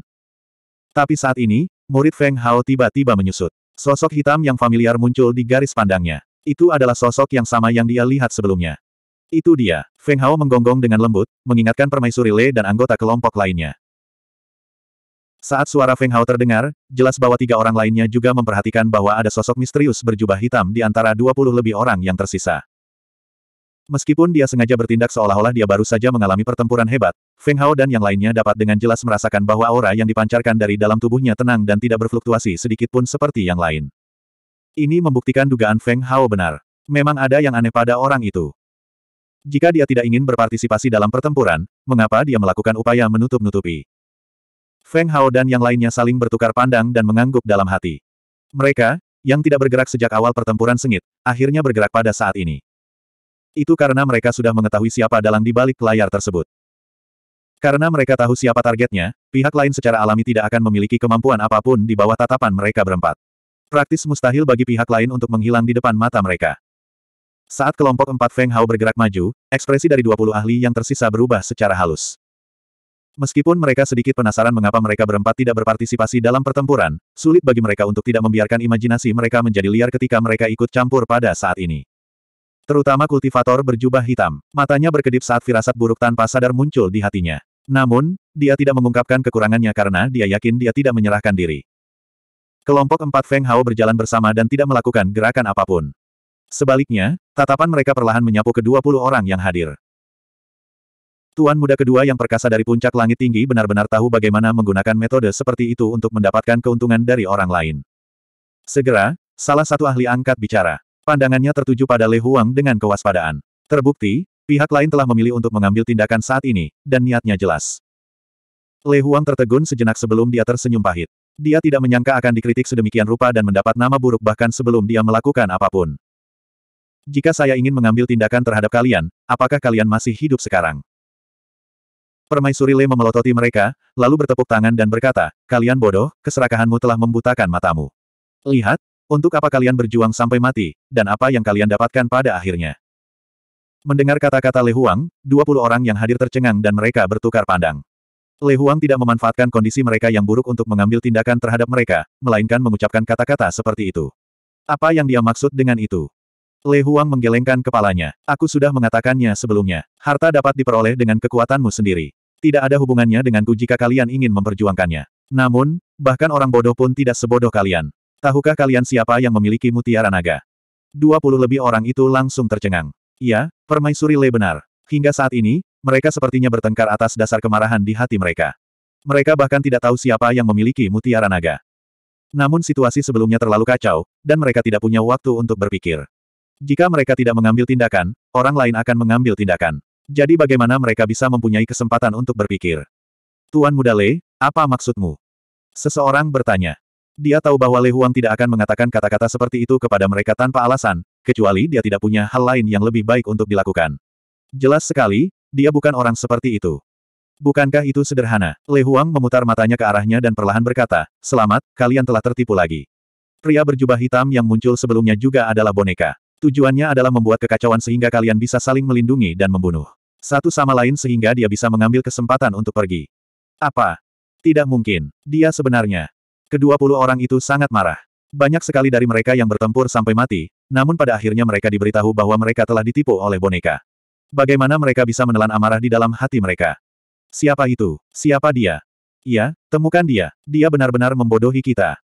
Tapi saat ini, Murid Feng Hao tiba-tiba menyusut. Sosok hitam yang familiar muncul di garis pandangnya. Itu adalah sosok yang sama yang dia lihat sebelumnya. Itu dia. Feng Hao menggonggong dengan lembut, mengingatkan permaisuri Le dan anggota kelompok lainnya. Saat suara Feng Hao terdengar, jelas bahwa tiga orang lainnya juga memperhatikan bahwa ada sosok misterius berjubah hitam di antara 20 lebih orang yang tersisa. Meskipun dia sengaja bertindak seolah-olah dia baru saja mengalami pertempuran hebat, Feng Hao dan yang lainnya dapat dengan jelas merasakan bahwa aura yang dipancarkan dari dalam tubuhnya tenang dan tidak berfluktuasi sedikit pun seperti yang lain. Ini membuktikan dugaan Feng Hao benar. Memang ada yang aneh pada orang itu. Jika dia tidak ingin berpartisipasi dalam pertempuran, mengapa dia melakukan upaya menutup-nutupi? Feng Hao dan yang lainnya saling bertukar pandang dan mengangguk dalam hati. Mereka, yang tidak bergerak sejak awal pertempuran sengit, akhirnya bergerak pada saat ini. Itu karena mereka sudah mengetahui siapa dalang di balik layar tersebut. Karena mereka tahu siapa targetnya, pihak lain secara alami tidak akan memiliki kemampuan apapun di bawah tatapan mereka berempat. Praktis mustahil bagi pihak lain untuk menghilang di depan mata mereka. Saat kelompok empat Feng Hao bergerak maju, ekspresi dari 20 ahli yang tersisa berubah secara halus. Meskipun mereka sedikit penasaran mengapa mereka berempat tidak berpartisipasi dalam pertempuran, sulit bagi mereka untuk tidak membiarkan imajinasi mereka menjadi liar ketika mereka ikut campur pada saat ini. Terutama kultivator berjubah hitam. Matanya berkedip saat firasat buruk tanpa sadar muncul di hatinya. Namun, dia tidak mengungkapkan kekurangannya karena dia yakin dia tidak menyerahkan diri. Kelompok empat Feng Hao berjalan bersama dan tidak melakukan gerakan apapun. Sebaliknya, tatapan mereka perlahan menyapu ke 20 orang yang hadir. Tuan muda kedua yang perkasa dari puncak langit tinggi benar-benar tahu bagaimana menggunakan metode seperti itu untuk mendapatkan keuntungan dari orang lain. Segera, salah satu ahli angkat bicara. Pandangannya tertuju pada Le Huang dengan kewaspadaan. Terbukti, pihak lain telah memilih untuk mengambil tindakan saat ini, dan niatnya jelas. Le Huang tertegun sejenak sebelum dia tersenyum pahit. Dia tidak menyangka akan dikritik sedemikian rupa dan mendapat nama buruk bahkan sebelum dia melakukan apapun. Jika saya ingin mengambil tindakan terhadap kalian, apakah kalian masih hidup sekarang? Permaisuri Le memelototi mereka, lalu bertepuk tangan dan berkata, kalian bodoh, keserakahanmu telah membutakan matamu. Lihat, untuk apa kalian berjuang sampai mati, dan apa yang kalian dapatkan pada akhirnya? Mendengar kata-kata Le Huang, 20 orang yang hadir tercengang dan mereka bertukar pandang. Le Huang tidak memanfaatkan kondisi mereka yang buruk untuk mengambil tindakan terhadap mereka, melainkan mengucapkan kata-kata seperti itu. Apa yang dia maksud dengan itu? Le Huang menggelengkan kepalanya. Aku sudah mengatakannya sebelumnya. Harta dapat diperoleh dengan kekuatanmu sendiri. Tidak ada hubungannya denganku jika kalian ingin memperjuangkannya. Namun, bahkan orang bodoh pun tidak sebodoh kalian. Tahukah kalian siapa yang memiliki mutiara naga? Dua lebih orang itu langsung tercengang. Iya, permaisuri Le benar. Hingga saat ini, mereka sepertinya bertengkar atas dasar kemarahan di hati mereka. Mereka bahkan tidak tahu siapa yang memiliki mutiara naga. Namun situasi sebelumnya terlalu kacau, dan mereka tidak punya waktu untuk berpikir. Jika mereka tidak mengambil tindakan, orang lain akan mengambil tindakan. Jadi bagaimana mereka bisa mempunyai kesempatan untuk berpikir? Tuan Muda Le, apa maksudmu? Seseorang bertanya. Dia tahu bahwa Lei Huang tidak akan mengatakan kata-kata seperti itu kepada mereka tanpa alasan, kecuali dia tidak punya hal lain yang lebih baik untuk dilakukan. Jelas sekali, dia bukan orang seperti itu. Bukankah itu sederhana? Lei Huang memutar matanya ke arahnya dan perlahan berkata, Selamat, kalian telah tertipu lagi. Pria berjubah hitam yang muncul sebelumnya juga adalah boneka. Tujuannya adalah membuat kekacauan sehingga kalian bisa saling melindungi dan membunuh. Satu sama lain sehingga dia bisa mengambil kesempatan untuk pergi. Apa? Tidak mungkin. Dia sebenarnya. Kedua puluh orang itu sangat marah. Banyak sekali dari mereka yang bertempur sampai mati, namun pada akhirnya mereka diberitahu bahwa mereka telah ditipu oleh boneka. Bagaimana mereka bisa menelan amarah di dalam hati mereka? Siapa itu? Siapa dia? Iya, temukan dia. Dia benar-benar membodohi kita.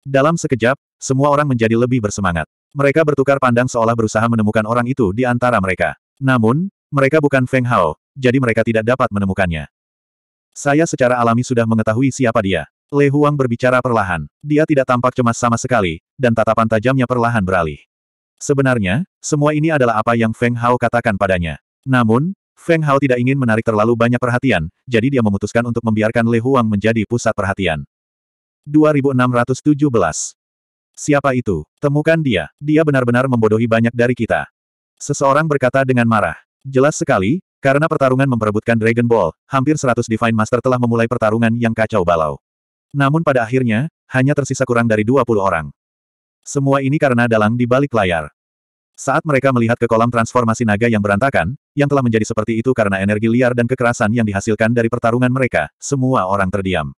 Dalam sekejap, semua orang menjadi lebih bersemangat. Mereka bertukar pandang seolah berusaha menemukan orang itu di antara mereka. Namun, mereka bukan Feng Hao, jadi mereka tidak dapat menemukannya. Saya secara alami sudah mengetahui siapa dia. Le Huang berbicara perlahan, dia tidak tampak cemas sama sekali, dan tatapan tajamnya perlahan beralih. Sebenarnya, semua ini adalah apa yang Feng Hao katakan padanya. Namun, Feng Hao tidak ingin menarik terlalu banyak perhatian, jadi dia memutuskan untuk membiarkan Le Huang menjadi pusat perhatian. 2617 Siapa itu? Temukan dia. Dia benar-benar membodohi banyak dari kita. Seseorang berkata dengan marah. Jelas sekali, karena pertarungan memperebutkan Dragon Ball, hampir 100 Divine Master telah memulai pertarungan yang kacau balau. Namun pada akhirnya, hanya tersisa kurang dari 20 orang. Semua ini karena dalang di balik layar. Saat mereka melihat ke kolam transformasi naga yang berantakan, yang telah menjadi seperti itu karena energi liar dan kekerasan yang dihasilkan dari pertarungan mereka, semua orang terdiam.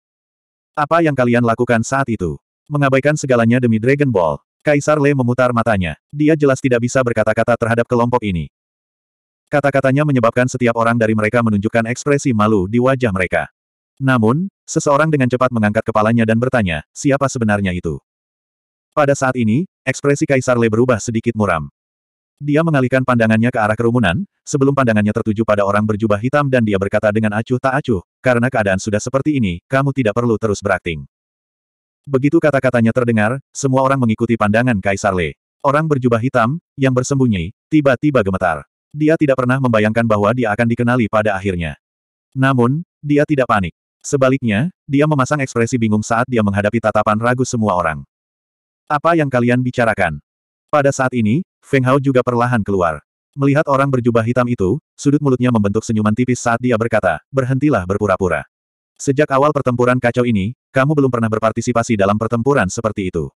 Apa yang kalian lakukan saat itu? Mengabaikan segalanya demi Dragon Ball. Kaisar Le memutar matanya. Dia jelas tidak bisa berkata-kata terhadap kelompok ini. Kata-katanya menyebabkan setiap orang dari mereka menunjukkan ekspresi malu di wajah mereka. Namun, seseorang dengan cepat mengangkat kepalanya dan bertanya, siapa sebenarnya itu? Pada saat ini, ekspresi Kaisar Le berubah sedikit muram. Dia mengalihkan pandangannya ke arah kerumunan, sebelum pandangannya tertuju pada orang berjubah hitam dan dia berkata dengan acuh tak acuh, karena keadaan sudah seperti ini, kamu tidak perlu terus berakting. Begitu kata-katanya terdengar, semua orang mengikuti pandangan Kaisar Le. Orang berjubah hitam, yang bersembunyi, tiba-tiba gemetar. Dia tidak pernah membayangkan bahwa dia akan dikenali pada akhirnya. Namun, dia tidak panik. Sebaliknya, dia memasang ekspresi bingung saat dia menghadapi tatapan ragu semua orang. Apa yang kalian bicarakan? Pada saat ini, Feng Hao juga perlahan keluar. Melihat orang berjubah hitam itu, sudut mulutnya membentuk senyuman tipis saat dia berkata, berhentilah berpura-pura. Sejak awal pertempuran kacau ini, kamu belum pernah berpartisipasi dalam pertempuran seperti itu.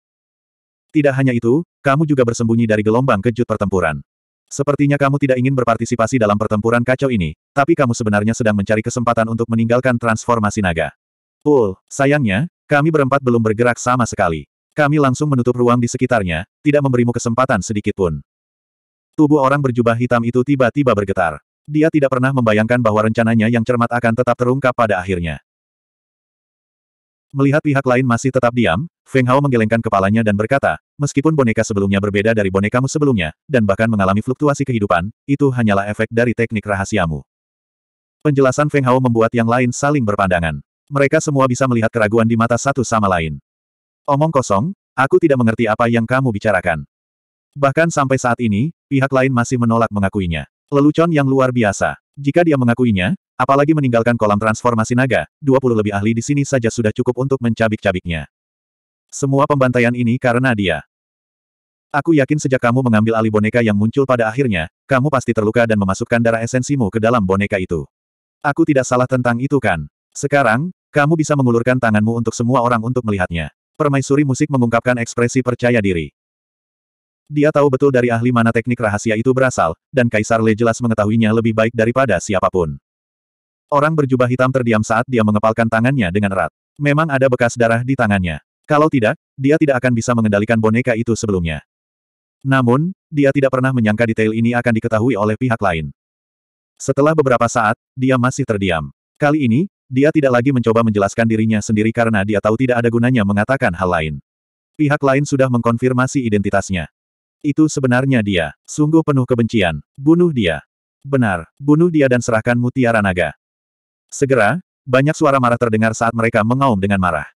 Tidak hanya itu, kamu juga bersembunyi dari gelombang kejut pertempuran. Sepertinya kamu tidak ingin berpartisipasi dalam pertempuran kacau ini, tapi kamu sebenarnya sedang mencari kesempatan untuk meninggalkan transformasi naga. Pul, sayangnya, kami berempat belum bergerak sama sekali. Kami langsung menutup ruang di sekitarnya, tidak memberimu kesempatan sedikit pun. Tubuh orang berjubah hitam itu tiba-tiba bergetar. Dia tidak pernah membayangkan bahwa rencananya yang cermat akan tetap terungkap pada akhirnya. Melihat pihak lain masih tetap diam, Feng Hao menggelengkan kepalanya dan berkata, Meskipun boneka sebelumnya berbeda dari bonekamu sebelumnya, dan bahkan mengalami fluktuasi kehidupan, itu hanyalah efek dari teknik rahasiamu. Penjelasan Feng Hao membuat yang lain saling berpandangan. Mereka semua bisa melihat keraguan di mata satu sama lain. Omong kosong, aku tidak mengerti apa yang kamu bicarakan. Bahkan sampai saat ini, pihak lain masih menolak mengakuinya. Lelucon yang luar biasa. Jika dia mengakuinya, apalagi meninggalkan kolam transformasi naga, 20 lebih ahli di sini saja sudah cukup untuk mencabik-cabiknya. Semua pembantaian ini karena dia. Aku yakin sejak kamu mengambil alih boneka yang muncul pada akhirnya, kamu pasti terluka dan memasukkan darah esensimu ke dalam boneka itu. Aku tidak salah tentang itu kan? Sekarang, kamu bisa mengulurkan tanganmu untuk semua orang untuk melihatnya. Permaisuri musik mengungkapkan ekspresi percaya diri. Dia tahu betul dari ahli mana teknik rahasia itu berasal, dan Kaisar Le jelas mengetahuinya lebih baik daripada siapapun. Orang berjubah hitam terdiam saat dia mengepalkan tangannya dengan erat. Memang ada bekas darah di tangannya. Kalau tidak, dia tidak akan bisa mengendalikan boneka itu sebelumnya. Namun, dia tidak pernah menyangka detail ini akan diketahui oleh pihak lain. Setelah beberapa saat, dia masih terdiam. Kali ini, dia tidak lagi mencoba menjelaskan dirinya sendiri karena dia tahu tidak ada gunanya mengatakan hal lain. Pihak lain sudah mengkonfirmasi identitasnya. Itu sebenarnya dia. Sungguh penuh kebencian. Bunuh dia. Benar, bunuh dia dan serahkan mutiara naga. Segera, banyak suara marah terdengar saat mereka mengaum dengan marah.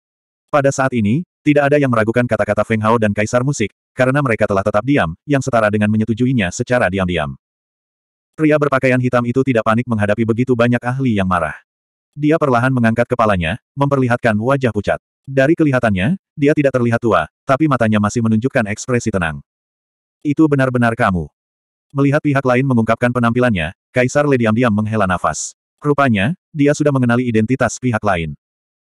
Pada saat ini, tidak ada yang meragukan kata-kata Feng Hao dan Kaisar Musik, karena mereka telah tetap diam, yang setara dengan menyetujuinya secara diam-diam. Pria berpakaian hitam itu tidak panik menghadapi begitu banyak ahli yang marah. Dia perlahan mengangkat kepalanya, memperlihatkan wajah pucat. Dari kelihatannya, dia tidak terlihat tua, tapi matanya masih menunjukkan ekspresi tenang. Itu benar-benar kamu. Melihat pihak lain mengungkapkan penampilannya, Kaisar Le diam-diam menghela nafas. Rupanya, dia sudah mengenali identitas pihak lain.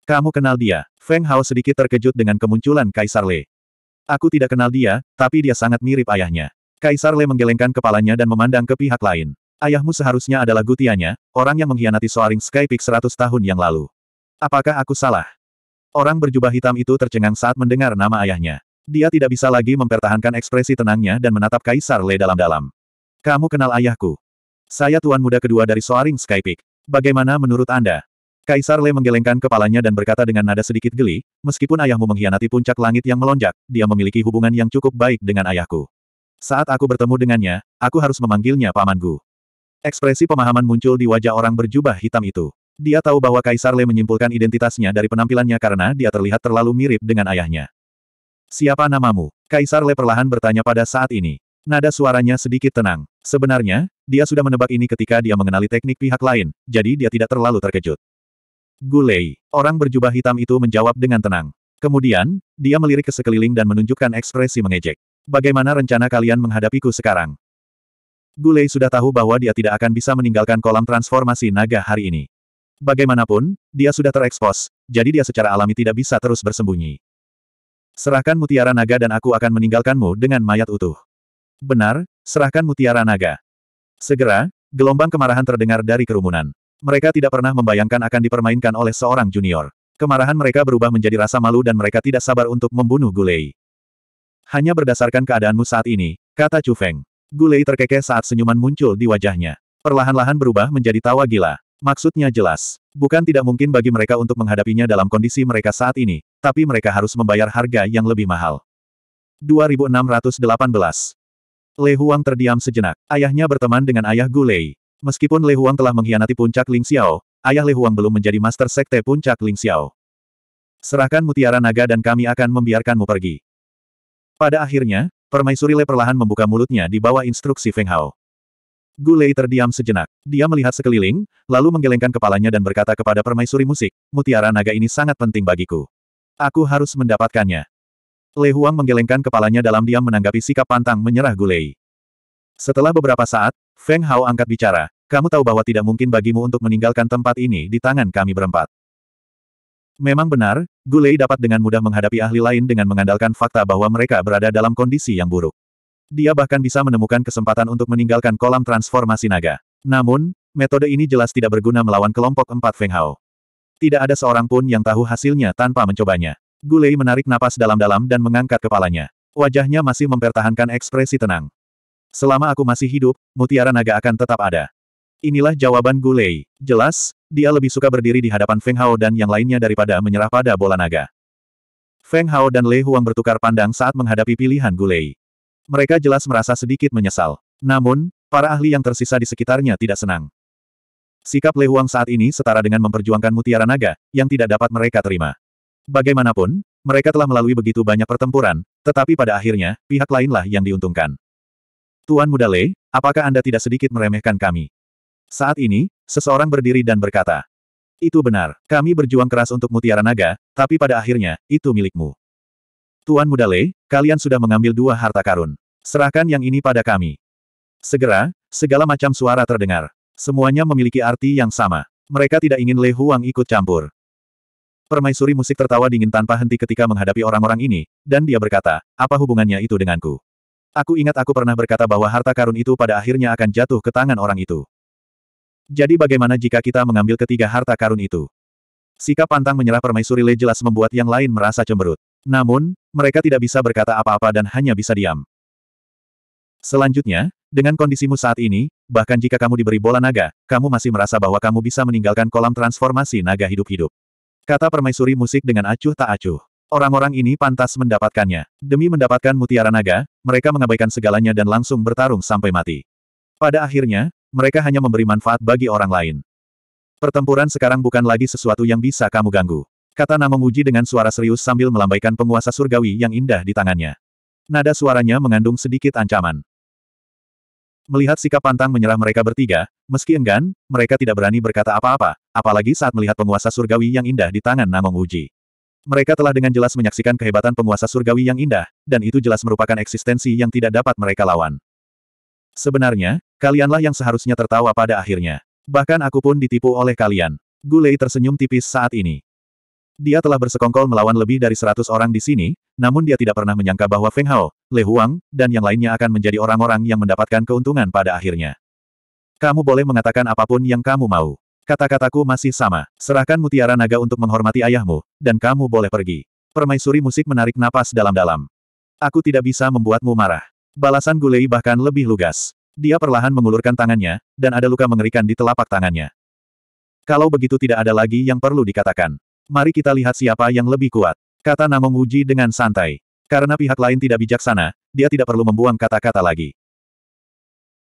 Kamu kenal dia? Feng Hao sedikit terkejut dengan kemunculan Kaisar Le. Aku tidak kenal dia, tapi dia sangat mirip ayahnya. Kaisar Le menggelengkan kepalanya dan memandang ke pihak lain. Ayahmu seharusnya adalah Gutianya, orang yang mengkhianati Soaring Skypeak 100 tahun yang lalu. Apakah aku salah? Orang berjubah hitam itu tercengang saat mendengar nama ayahnya. Dia tidak bisa lagi mempertahankan ekspresi tenangnya dan menatap Kaisar Le dalam-dalam. Kamu kenal ayahku. Saya tuan muda kedua dari Soaring Skypeak. Bagaimana menurut Anda? Kaisar Le menggelengkan kepalanya dan berkata dengan nada sedikit geli, meskipun ayahmu mengkhianati puncak langit yang melonjak, dia memiliki hubungan yang cukup baik dengan ayahku. Saat aku bertemu dengannya, aku harus memanggilnya pamanku. Ekspresi pemahaman muncul di wajah orang berjubah hitam itu. Dia tahu bahwa Kaisar Le menyimpulkan identitasnya dari penampilannya karena dia terlihat terlalu mirip dengan ayahnya. Siapa namamu? Kaisar Le perlahan bertanya pada saat ini. Nada suaranya sedikit tenang. Sebenarnya, dia sudah menebak ini ketika dia mengenali teknik pihak lain, jadi dia tidak terlalu terkejut. Gulei. Orang berjubah hitam itu menjawab dengan tenang. Kemudian, dia melirik ke sekeliling dan menunjukkan ekspresi mengejek. Bagaimana rencana kalian menghadapiku sekarang? Gulei sudah tahu bahwa dia tidak akan bisa meninggalkan kolam transformasi naga hari ini. Bagaimanapun, dia sudah terekspos, jadi dia secara alami tidak bisa terus bersembunyi. Serahkan mutiara naga dan aku akan meninggalkanmu dengan mayat utuh. Benar, serahkan mutiara naga. Segera, gelombang kemarahan terdengar dari kerumunan. Mereka tidak pernah membayangkan akan dipermainkan oleh seorang junior. Kemarahan mereka berubah menjadi rasa malu dan mereka tidak sabar untuk membunuh Gulei. Hanya berdasarkan keadaanmu saat ini, kata Chu Feng. Gulei terkekeh saat senyuman muncul di wajahnya. Perlahan-lahan berubah menjadi tawa gila. Maksudnya jelas. Bukan tidak mungkin bagi mereka untuk menghadapinya dalam kondisi mereka saat ini, tapi mereka harus membayar harga yang lebih mahal. 2618 Le Huang terdiam sejenak. Ayahnya berteman dengan ayah Gulei. Meskipun Lei Huang telah mengkhianati puncak Ling Xiao, ayah Lei Huang belum menjadi master sekte puncak Ling Xiao. Serahkan mutiara naga dan kami akan membiarkanmu pergi. Pada akhirnya, permaisuri Le perlahan membuka mulutnya di bawah instruksi Feng Hao. Gu Lei terdiam sejenak. Dia melihat sekeliling, lalu menggelengkan kepalanya dan berkata kepada permaisuri musik, mutiara naga ini sangat penting bagiku. Aku harus mendapatkannya. Lei Huang menggelengkan kepalanya dalam diam menanggapi sikap pantang menyerah Gu Lei. Setelah beberapa saat, Feng Hao angkat bicara, kamu tahu bahwa tidak mungkin bagimu untuk meninggalkan tempat ini di tangan kami berempat. Memang benar, Gulei dapat dengan mudah menghadapi ahli lain dengan mengandalkan fakta bahwa mereka berada dalam kondisi yang buruk. Dia bahkan bisa menemukan kesempatan untuk meninggalkan kolam transformasi naga. Namun, metode ini jelas tidak berguna melawan kelompok empat Feng Hao. Tidak ada seorang pun yang tahu hasilnya tanpa mencobanya. Gulei menarik napas dalam-dalam dan mengangkat kepalanya. Wajahnya masih mempertahankan ekspresi tenang. Selama aku masih hidup, mutiara naga akan tetap ada. Inilah jawaban Gulei. Jelas, dia lebih suka berdiri di hadapan Feng Hao dan yang lainnya daripada menyerah pada bola naga. Feng Hao dan Lei Huang bertukar pandang saat menghadapi pilihan Gulei. Mereka jelas merasa sedikit menyesal. Namun, para ahli yang tersisa di sekitarnya tidak senang. Sikap Lei Huang saat ini setara dengan memperjuangkan mutiara naga, yang tidak dapat mereka terima. Bagaimanapun, mereka telah melalui begitu banyak pertempuran, tetapi pada akhirnya, pihak lainlah yang diuntungkan. Tuan Muda Le, apakah Anda tidak sedikit meremehkan kami? Saat ini, seseorang berdiri dan berkata, Itu benar, kami berjuang keras untuk mutiara naga, tapi pada akhirnya, itu milikmu. Tuan Muda Le, kalian sudah mengambil dua harta karun. Serahkan yang ini pada kami. Segera, segala macam suara terdengar. Semuanya memiliki arti yang sama. Mereka tidak ingin Le Huang ikut campur. Permaisuri musik tertawa dingin tanpa henti ketika menghadapi orang-orang ini, dan dia berkata, apa hubungannya itu denganku? Aku ingat aku pernah berkata bahwa harta karun itu pada akhirnya akan jatuh ke tangan orang itu. Jadi bagaimana jika kita mengambil ketiga harta karun itu? Sikap pantang menyerah permaisuri Le jelas membuat yang lain merasa cemberut. Namun, mereka tidak bisa berkata apa-apa dan hanya bisa diam. Selanjutnya, dengan kondisimu saat ini, bahkan jika kamu diberi bola naga, kamu masih merasa bahwa kamu bisa meninggalkan kolam transformasi naga hidup-hidup. Kata permaisuri musik dengan acuh tak acuh. Orang-orang ini pantas mendapatkannya. Demi mendapatkan mutiara naga, mereka mengabaikan segalanya dan langsung bertarung sampai mati. Pada akhirnya, mereka hanya memberi manfaat bagi orang lain. Pertempuran sekarang bukan lagi sesuatu yang bisa kamu ganggu. Kata Namo Uji dengan suara serius sambil melambaikan penguasa surgawi yang indah di tangannya. Nada suaranya mengandung sedikit ancaman. Melihat sikap pantang menyerah mereka bertiga, meski enggan, mereka tidak berani berkata apa-apa, apalagi saat melihat penguasa surgawi yang indah di tangan Namo Uji. Mereka telah dengan jelas menyaksikan kehebatan penguasa surgawi yang indah, dan itu jelas merupakan eksistensi yang tidak dapat mereka lawan. Sebenarnya, kalianlah yang seharusnya tertawa pada akhirnya. Bahkan aku pun ditipu oleh kalian. Gulei tersenyum tipis saat ini. Dia telah bersekongkol melawan lebih dari seratus orang di sini, namun dia tidak pernah menyangka bahwa Feng Hao, Le Huang, dan yang lainnya akan menjadi orang-orang yang mendapatkan keuntungan pada akhirnya. Kamu boleh mengatakan apapun yang kamu mau. Kata-kataku masih sama, serahkan mutiara naga untuk menghormati ayahmu, dan kamu boleh pergi. Permaisuri musik menarik napas dalam-dalam. Aku tidak bisa membuatmu marah. Balasan Gulei bahkan lebih lugas. Dia perlahan mengulurkan tangannya, dan ada luka mengerikan di telapak tangannya. Kalau begitu tidak ada lagi yang perlu dikatakan. Mari kita lihat siapa yang lebih kuat. Kata Namong Uji dengan santai. Karena pihak lain tidak bijaksana, dia tidak perlu membuang kata-kata lagi.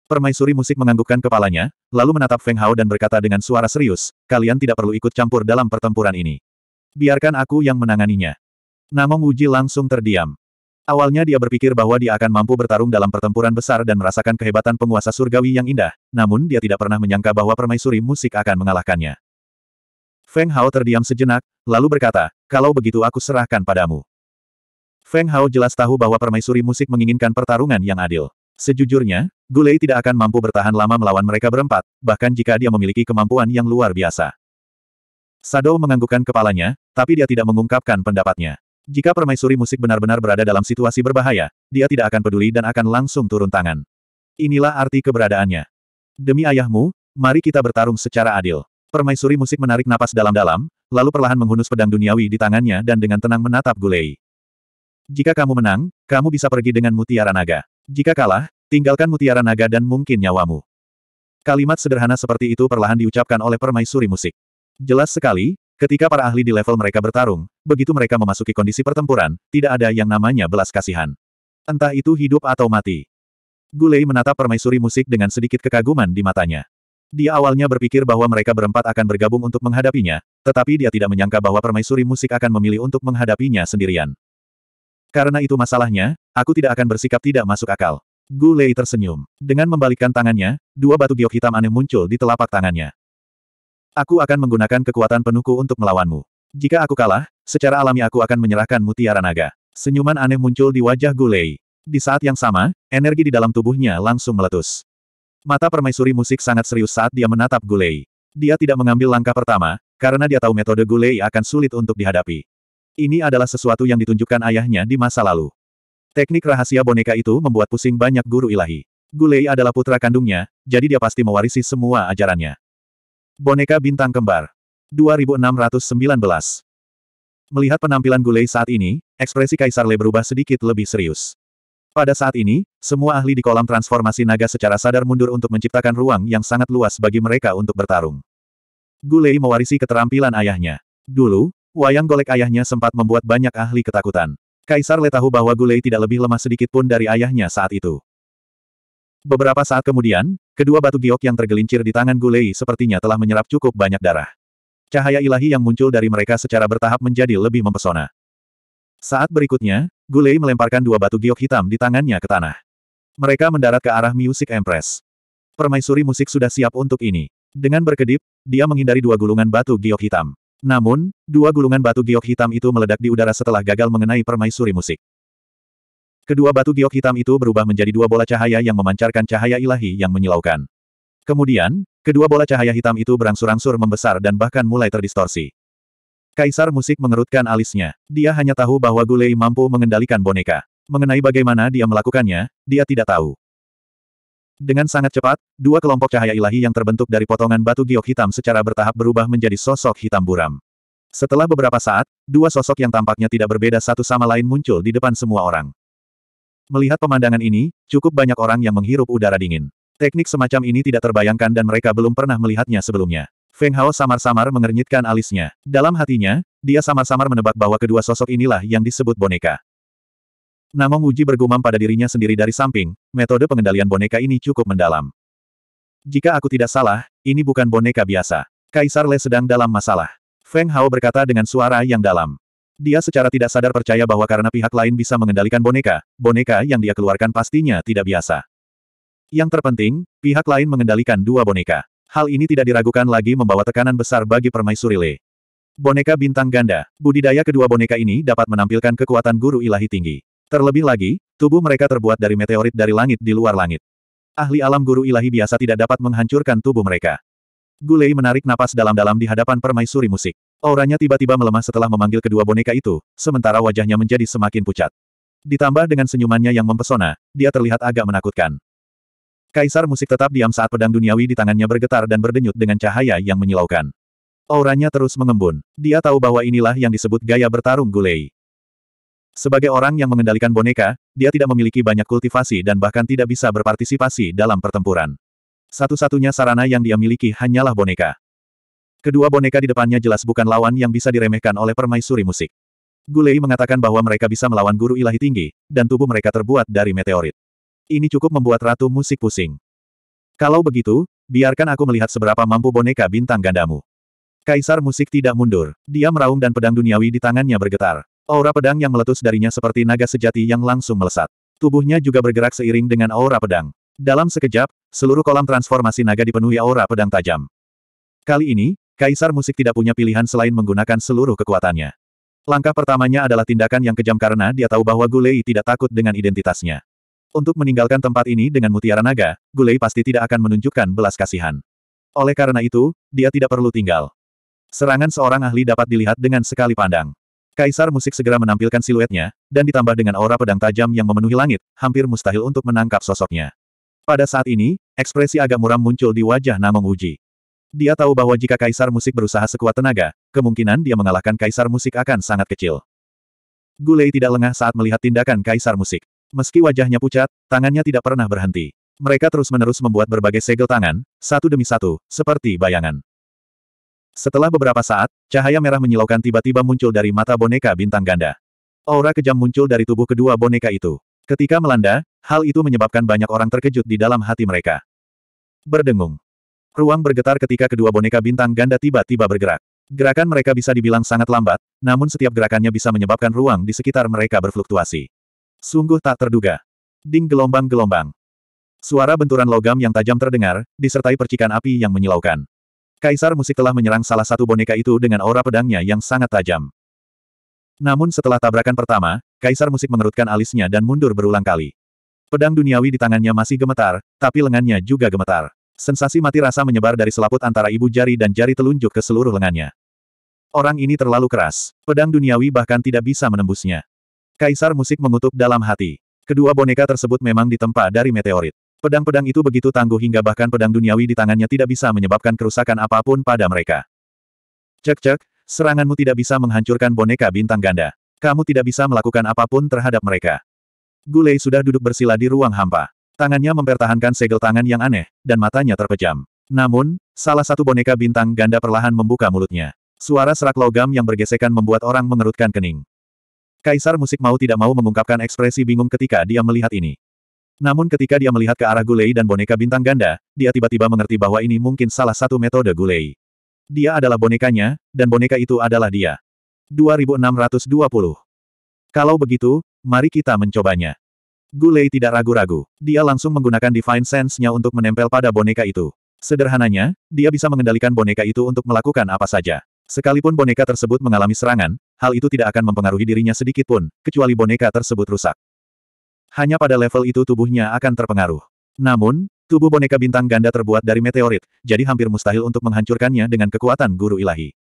Permaisuri musik menganggukkan kepalanya, lalu menatap Feng Hao dan berkata dengan suara serius, kalian tidak perlu ikut campur dalam pertempuran ini. Biarkan aku yang menanganinya. Namong Uji langsung terdiam. Awalnya dia berpikir bahwa dia akan mampu bertarung dalam pertempuran besar dan merasakan kehebatan penguasa surgawi yang indah, namun dia tidak pernah menyangka bahwa permaisuri musik akan mengalahkannya. Feng Hao terdiam sejenak, lalu berkata, kalau begitu aku serahkan padamu. Feng Hao jelas tahu bahwa permaisuri musik menginginkan pertarungan yang adil. Sejujurnya, Gulei tidak akan mampu bertahan lama melawan mereka berempat, bahkan jika dia memiliki kemampuan yang luar biasa. Sado menganggukkan kepalanya, tapi dia tidak mengungkapkan pendapatnya. Jika permaisuri musik benar-benar berada dalam situasi berbahaya, dia tidak akan peduli dan akan langsung turun tangan. Inilah arti keberadaannya. Demi ayahmu, mari kita bertarung secara adil. Permaisuri musik menarik napas dalam-dalam, lalu perlahan menghunus pedang duniawi di tangannya dan dengan tenang menatap Gulei. Jika kamu menang, kamu bisa pergi dengan mutiara naga. Jika kalah, tinggalkan mutiara naga dan mungkin nyawamu. Kalimat sederhana seperti itu perlahan diucapkan oleh permaisuri musik. Jelas sekali, ketika para ahli di level mereka bertarung, begitu mereka memasuki kondisi pertempuran, tidak ada yang namanya belas kasihan. Entah itu hidup atau mati. Gulei menatap permaisuri musik dengan sedikit kekaguman di matanya. Dia awalnya berpikir bahwa mereka berempat akan bergabung untuk menghadapinya, tetapi dia tidak menyangka bahwa permaisuri musik akan memilih untuk menghadapinya sendirian. Karena itu masalahnya, aku tidak akan bersikap tidak masuk akal. Gu Lei tersenyum. Dengan membalikkan tangannya, dua batu giok hitam aneh muncul di telapak tangannya. Aku akan menggunakan kekuatan penuku untuk melawanmu. Jika aku kalah, secara alami aku akan menyerahkan mutiara naga. Senyuman aneh muncul di wajah Gu Lei. Di saat yang sama, energi di dalam tubuhnya langsung meletus. Mata permaisuri musik sangat serius saat dia menatap Gu Lei. Dia tidak mengambil langkah pertama, karena dia tahu metode Gu Lei akan sulit untuk dihadapi. Ini adalah sesuatu yang ditunjukkan ayahnya di masa lalu. Teknik rahasia boneka itu membuat pusing banyak guru ilahi. Gulei adalah putra kandungnya, jadi dia pasti mewarisi semua ajarannya. Boneka Bintang Kembar 2619 Melihat penampilan Gulei saat ini, ekspresi Kaisar Le berubah sedikit lebih serius. Pada saat ini, semua ahli di kolam transformasi naga secara sadar mundur untuk menciptakan ruang yang sangat luas bagi mereka untuk bertarung. Gulei mewarisi keterampilan ayahnya. Dulu, Wayang golek ayahnya sempat membuat banyak ahli ketakutan. Kaisar Le tahu bahwa Gulei tidak lebih lemah sedikit pun dari ayahnya saat itu. Beberapa saat kemudian, kedua batu giok yang tergelincir di tangan Gulei sepertinya telah menyerap cukup banyak darah. Cahaya ilahi yang muncul dari mereka secara bertahap menjadi lebih mempesona. Saat berikutnya, Gulei melemparkan dua batu giok hitam di tangannya ke tanah. Mereka mendarat ke arah Music Empress. Permaisuri musik sudah siap untuk ini. Dengan berkedip, dia menghindari dua gulungan batu giok hitam. Namun, dua gulungan batu giok hitam itu meledak di udara setelah gagal mengenai permaisuri musik. Kedua batu giok hitam itu berubah menjadi dua bola cahaya yang memancarkan cahaya ilahi yang menyilaukan. Kemudian, kedua bola cahaya hitam itu berangsur-angsur membesar dan bahkan mulai terdistorsi. Kaisar musik mengerutkan alisnya. Dia hanya tahu bahwa Gulei mampu mengendalikan boneka. Mengenai bagaimana dia melakukannya, dia tidak tahu. Dengan sangat cepat, dua kelompok cahaya ilahi yang terbentuk dari potongan batu giok hitam secara bertahap berubah menjadi sosok hitam buram. Setelah beberapa saat, dua sosok yang tampaknya tidak berbeda satu sama lain muncul di depan semua orang. Melihat pemandangan ini, cukup banyak orang yang menghirup udara dingin. Teknik semacam ini tidak terbayangkan dan mereka belum pernah melihatnya sebelumnya. Feng Hao samar-samar mengernyitkan alisnya. Dalam hatinya, dia samar-samar menebak bahwa kedua sosok inilah yang disebut boneka. Namong Uji bergumam pada dirinya sendiri dari samping, metode pengendalian boneka ini cukup mendalam. Jika aku tidak salah, ini bukan boneka biasa. Kaisar Le sedang dalam masalah. Feng Hao berkata dengan suara yang dalam. Dia secara tidak sadar percaya bahwa karena pihak lain bisa mengendalikan boneka, boneka yang dia keluarkan pastinya tidak biasa. Yang terpenting, pihak lain mengendalikan dua boneka. Hal ini tidak diragukan lagi membawa tekanan besar bagi permaisuri Le. Boneka bintang ganda, budidaya kedua boneka ini dapat menampilkan kekuatan guru ilahi tinggi. Terlebih lagi, tubuh mereka terbuat dari meteorit dari langit di luar langit. Ahli alam guru ilahi biasa tidak dapat menghancurkan tubuh mereka. Gulei menarik napas dalam-dalam di hadapan permaisuri musik. Auranya tiba-tiba melemah setelah memanggil kedua boneka itu, sementara wajahnya menjadi semakin pucat. Ditambah dengan senyumannya yang mempesona, dia terlihat agak menakutkan. Kaisar musik tetap diam saat pedang duniawi di tangannya bergetar dan berdenyut dengan cahaya yang menyilaukan. Auranya terus mengembun. Dia tahu bahwa inilah yang disebut gaya bertarung Gulei. Sebagai orang yang mengendalikan boneka, dia tidak memiliki banyak kultivasi dan bahkan tidak bisa berpartisipasi dalam pertempuran. Satu-satunya sarana yang dia miliki hanyalah boneka. Kedua boneka di depannya jelas bukan lawan yang bisa diremehkan oleh permaisuri musik. Gulei mengatakan bahwa mereka bisa melawan guru ilahi tinggi, dan tubuh mereka terbuat dari meteorit. Ini cukup membuat ratu musik pusing. Kalau begitu, biarkan aku melihat seberapa mampu boneka bintang gandamu. Kaisar musik tidak mundur. Dia meraung dan pedang duniawi di tangannya bergetar. Aura pedang yang meletus darinya seperti naga sejati yang langsung melesat. Tubuhnya juga bergerak seiring dengan aura pedang. Dalam sekejap, seluruh kolam transformasi naga dipenuhi aura pedang tajam. Kali ini, Kaisar Musik tidak punya pilihan selain menggunakan seluruh kekuatannya. Langkah pertamanya adalah tindakan yang kejam karena dia tahu bahwa Gulei tidak takut dengan identitasnya. Untuk meninggalkan tempat ini dengan mutiara naga, Gulei pasti tidak akan menunjukkan belas kasihan. Oleh karena itu, dia tidak perlu tinggal. Serangan seorang ahli dapat dilihat dengan sekali pandang. Kaisar musik segera menampilkan siluetnya, dan ditambah dengan aura pedang tajam yang memenuhi langit, hampir mustahil untuk menangkap sosoknya. Pada saat ini, ekspresi agak muram muncul di wajah Namong Uji. Dia tahu bahwa jika Kaisar musik berusaha sekuat tenaga, kemungkinan dia mengalahkan Kaisar musik akan sangat kecil. Gulei tidak lengah saat melihat tindakan Kaisar musik. Meski wajahnya pucat, tangannya tidak pernah berhenti. Mereka terus-menerus membuat berbagai segel tangan, satu demi satu, seperti bayangan. Setelah beberapa saat, cahaya merah menyilaukan tiba-tiba muncul dari mata boneka bintang ganda. Aura kejam muncul dari tubuh kedua boneka itu. Ketika melanda, hal itu menyebabkan banyak orang terkejut di dalam hati mereka. Berdengung. Ruang bergetar ketika kedua boneka bintang ganda tiba-tiba bergerak. Gerakan mereka bisa dibilang sangat lambat, namun setiap gerakannya bisa menyebabkan ruang di sekitar mereka berfluktuasi. Sungguh tak terduga. Ding gelombang-gelombang. Suara benturan logam yang tajam terdengar, disertai percikan api yang menyilaukan. Kaisar musik telah menyerang salah satu boneka itu dengan aura pedangnya yang sangat tajam. Namun setelah tabrakan pertama, Kaisar musik mengerutkan alisnya dan mundur berulang kali. Pedang duniawi di tangannya masih gemetar, tapi lengannya juga gemetar. Sensasi mati rasa menyebar dari selaput antara ibu jari dan jari telunjuk ke seluruh lengannya. Orang ini terlalu keras. Pedang duniawi bahkan tidak bisa menembusnya. Kaisar musik mengutuk dalam hati. Kedua boneka tersebut memang ditempa dari meteorit. Pedang-pedang itu begitu tangguh hingga bahkan pedang duniawi di tangannya tidak bisa menyebabkan kerusakan apapun pada mereka. Cek-cek, seranganmu tidak bisa menghancurkan boneka bintang ganda. Kamu tidak bisa melakukan apapun terhadap mereka. Gulei sudah duduk bersila di ruang hampa. Tangannya mempertahankan segel tangan yang aneh, dan matanya terpejam. Namun, salah satu boneka bintang ganda perlahan membuka mulutnya. Suara serak logam yang bergesekan membuat orang mengerutkan kening. Kaisar musik mau tidak mau mengungkapkan ekspresi bingung ketika dia melihat ini. Namun ketika dia melihat ke arah Gulei dan boneka bintang ganda, dia tiba-tiba mengerti bahwa ini mungkin salah satu metode Gulei. Dia adalah bonekanya, dan boneka itu adalah dia. 2620. Kalau begitu, mari kita mencobanya. Gulei tidak ragu-ragu. Dia langsung menggunakan Divine Sense-nya untuk menempel pada boneka itu. Sederhananya, dia bisa mengendalikan boneka itu untuk melakukan apa saja. Sekalipun boneka tersebut mengalami serangan, hal itu tidak akan mempengaruhi dirinya sedikit pun, kecuali boneka tersebut rusak. Hanya pada level itu tubuhnya akan terpengaruh. Namun, tubuh boneka bintang ganda terbuat dari meteorit, jadi hampir mustahil untuk menghancurkannya dengan kekuatan guru ilahi.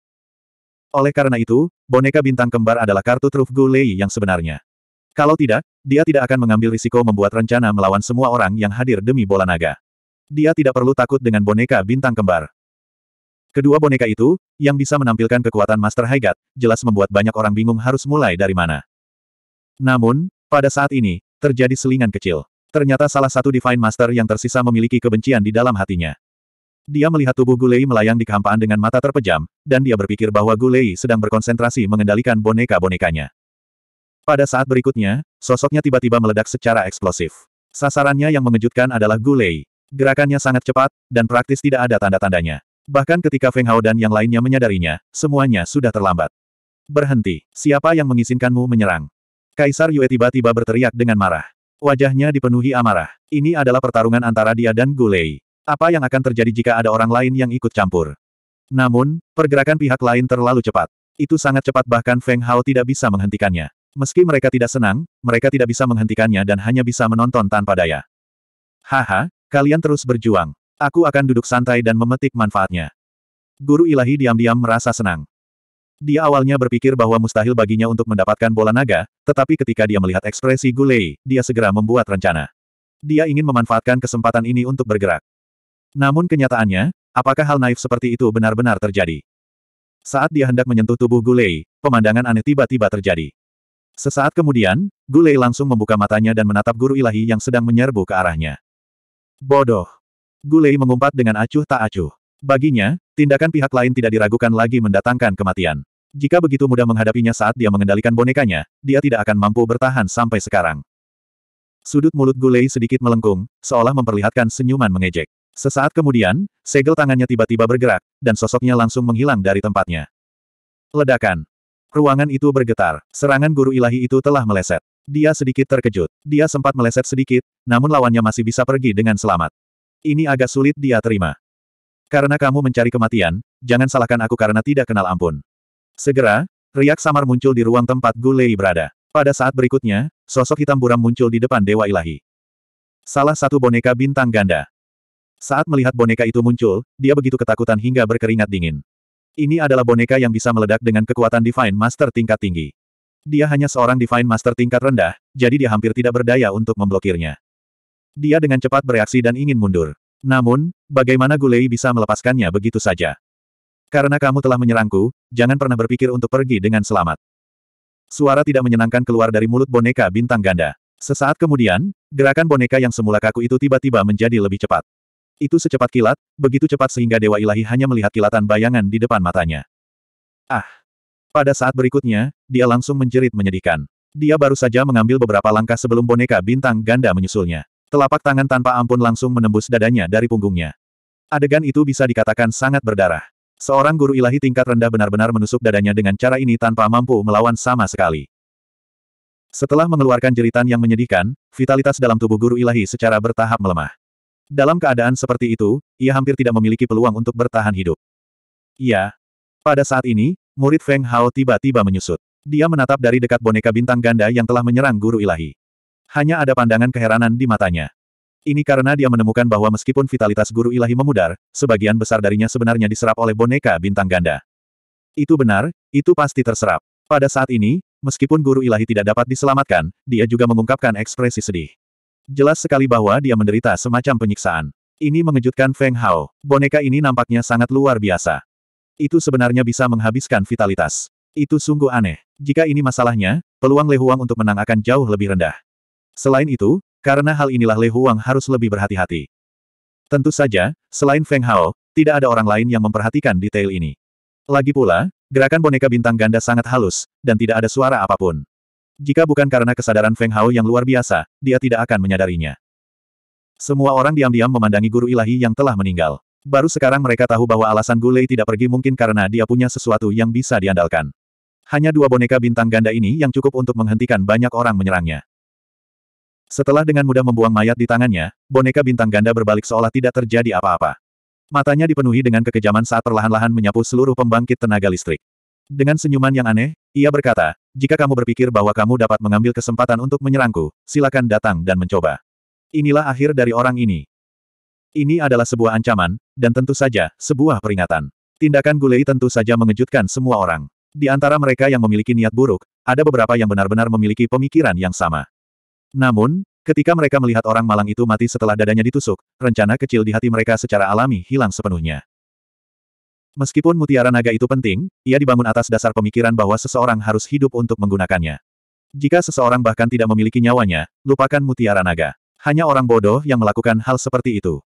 Oleh karena itu, boneka bintang kembar adalah kartu truf Gulei yang sebenarnya. Kalau tidak, dia tidak akan mengambil risiko membuat rencana melawan semua orang yang hadir demi bola naga. Dia tidak perlu takut dengan boneka bintang kembar. Kedua boneka itu, yang bisa menampilkan kekuatan Master Haigat, jelas membuat banyak orang bingung harus mulai dari mana. Namun, pada saat ini, Terjadi selingan kecil. Ternyata salah satu Divine Master yang tersisa memiliki kebencian di dalam hatinya. Dia melihat tubuh Gulei melayang di kehampaan dengan mata terpejam, dan dia berpikir bahwa Gulei sedang berkonsentrasi mengendalikan boneka-bonekanya. Pada saat berikutnya, sosoknya tiba-tiba meledak secara eksplosif. Sasarannya yang mengejutkan adalah Gulei. Gerakannya sangat cepat, dan praktis tidak ada tanda-tandanya. Bahkan ketika Feng Hao dan yang lainnya menyadarinya, semuanya sudah terlambat. Berhenti, siapa yang mengizinkanmu menyerang? Kaisar Yue tiba-tiba berteriak dengan marah. Wajahnya dipenuhi amarah. Ini adalah pertarungan antara dia dan Gulei. Apa yang akan terjadi jika ada orang lain yang ikut campur? Namun, pergerakan pihak lain terlalu cepat. Itu sangat cepat bahkan Feng Hao tidak bisa menghentikannya. Meski mereka tidak senang, mereka tidak bisa menghentikannya dan hanya bisa menonton tanpa daya. Haha, kalian terus berjuang. Aku akan duduk santai dan memetik manfaatnya. Guru ilahi diam-diam merasa senang. Dia awalnya berpikir bahwa mustahil baginya untuk mendapatkan bola naga, tetapi ketika dia melihat ekspresi Gulei, dia segera membuat rencana. Dia ingin memanfaatkan kesempatan ini untuk bergerak. Namun kenyataannya, apakah hal naif seperti itu benar-benar terjadi? Saat dia hendak menyentuh tubuh Gulei, pemandangan aneh tiba-tiba terjadi. Sesaat kemudian, Gulei langsung membuka matanya dan menatap guru ilahi yang sedang menyerbu ke arahnya. Bodoh! Gulei mengumpat dengan acuh tak acuh. Baginya, Tindakan pihak lain tidak diragukan lagi mendatangkan kematian. Jika begitu mudah menghadapinya saat dia mengendalikan bonekanya, dia tidak akan mampu bertahan sampai sekarang. Sudut mulut Gulei sedikit melengkung, seolah memperlihatkan senyuman mengejek. Sesaat kemudian, segel tangannya tiba-tiba bergerak, dan sosoknya langsung menghilang dari tempatnya. Ledakan. Ruangan itu bergetar. Serangan guru ilahi itu telah meleset. Dia sedikit terkejut. Dia sempat meleset sedikit, namun lawannya masih bisa pergi dengan selamat. Ini agak sulit dia terima. Karena kamu mencari kematian, jangan salahkan aku karena tidak kenal ampun. Segera, riak samar muncul di ruang tempat Gulei berada. Pada saat berikutnya, sosok hitam buram muncul di depan Dewa Ilahi. Salah satu boneka bintang ganda. Saat melihat boneka itu muncul, dia begitu ketakutan hingga berkeringat dingin. Ini adalah boneka yang bisa meledak dengan kekuatan Divine Master tingkat tinggi. Dia hanya seorang Divine Master tingkat rendah, jadi dia hampir tidak berdaya untuk memblokirnya. Dia dengan cepat bereaksi dan ingin mundur. Namun, bagaimana Gulei bisa melepaskannya begitu saja? Karena kamu telah menyerangku, jangan pernah berpikir untuk pergi dengan selamat. Suara tidak menyenangkan keluar dari mulut boneka bintang ganda. Sesaat kemudian, gerakan boneka yang semula kaku itu tiba-tiba menjadi lebih cepat. Itu secepat kilat, begitu cepat sehingga Dewa Ilahi hanya melihat kilatan bayangan di depan matanya. Ah! Pada saat berikutnya, dia langsung menjerit menyedihkan. Dia baru saja mengambil beberapa langkah sebelum boneka bintang ganda menyusulnya. Telapak tangan tanpa ampun langsung menembus dadanya dari punggungnya. Adegan itu bisa dikatakan sangat berdarah. Seorang guru ilahi tingkat rendah benar-benar menusuk dadanya dengan cara ini tanpa mampu melawan sama sekali. Setelah mengeluarkan jeritan yang menyedihkan, vitalitas dalam tubuh guru ilahi secara bertahap melemah. Dalam keadaan seperti itu, ia hampir tidak memiliki peluang untuk bertahan hidup. Ya. Pada saat ini, murid Feng Hao tiba-tiba menyusut. Dia menatap dari dekat boneka bintang ganda yang telah menyerang guru ilahi. Hanya ada pandangan keheranan di matanya. Ini karena dia menemukan bahwa meskipun vitalitas guru ilahi memudar, sebagian besar darinya sebenarnya diserap oleh boneka bintang ganda. Itu benar, itu pasti terserap. Pada saat ini, meskipun guru ilahi tidak dapat diselamatkan, dia juga mengungkapkan ekspresi sedih. Jelas sekali bahwa dia menderita semacam penyiksaan. Ini mengejutkan Feng Hao. Boneka ini nampaknya sangat luar biasa. Itu sebenarnya bisa menghabiskan vitalitas. Itu sungguh aneh. Jika ini masalahnya, peluang Lehuang untuk menang akan jauh lebih rendah. Selain itu, karena hal inilah Le Huang harus lebih berhati-hati. Tentu saja, selain Feng Hao, tidak ada orang lain yang memperhatikan detail ini. Lagi pula, gerakan boneka bintang ganda sangat halus, dan tidak ada suara apapun. Jika bukan karena kesadaran Feng Hao yang luar biasa, dia tidak akan menyadarinya. Semua orang diam-diam memandangi guru ilahi yang telah meninggal. Baru sekarang mereka tahu bahwa alasan Gulei tidak pergi mungkin karena dia punya sesuatu yang bisa diandalkan. Hanya dua boneka bintang ganda ini yang cukup untuk menghentikan banyak orang menyerangnya. Setelah dengan mudah membuang mayat di tangannya, boneka bintang ganda berbalik seolah tidak terjadi apa-apa. Matanya dipenuhi dengan kekejaman saat perlahan-lahan menyapu seluruh pembangkit tenaga listrik. Dengan senyuman yang aneh, ia berkata, jika kamu berpikir bahwa kamu dapat mengambil kesempatan untuk menyerangku, silakan datang dan mencoba. Inilah akhir dari orang ini. Ini adalah sebuah ancaman, dan tentu saja, sebuah peringatan. Tindakan Gulei tentu saja mengejutkan semua orang. Di antara mereka yang memiliki niat buruk, ada beberapa yang benar-benar memiliki pemikiran yang sama. Namun, ketika mereka melihat orang malang itu mati setelah dadanya ditusuk, rencana kecil di hati mereka secara alami hilang sepenuhnya. Meskipun mutiara naga itu penting, ia dibangun atas dasar pemikiran bahwa seseorang harus hidup untuk menggunakannya. Jika seseorang bahkan tidak memiliki nyawanya, lupakan mutiara naga. Hanya orang bodoh yang melakukan hal seperti itu.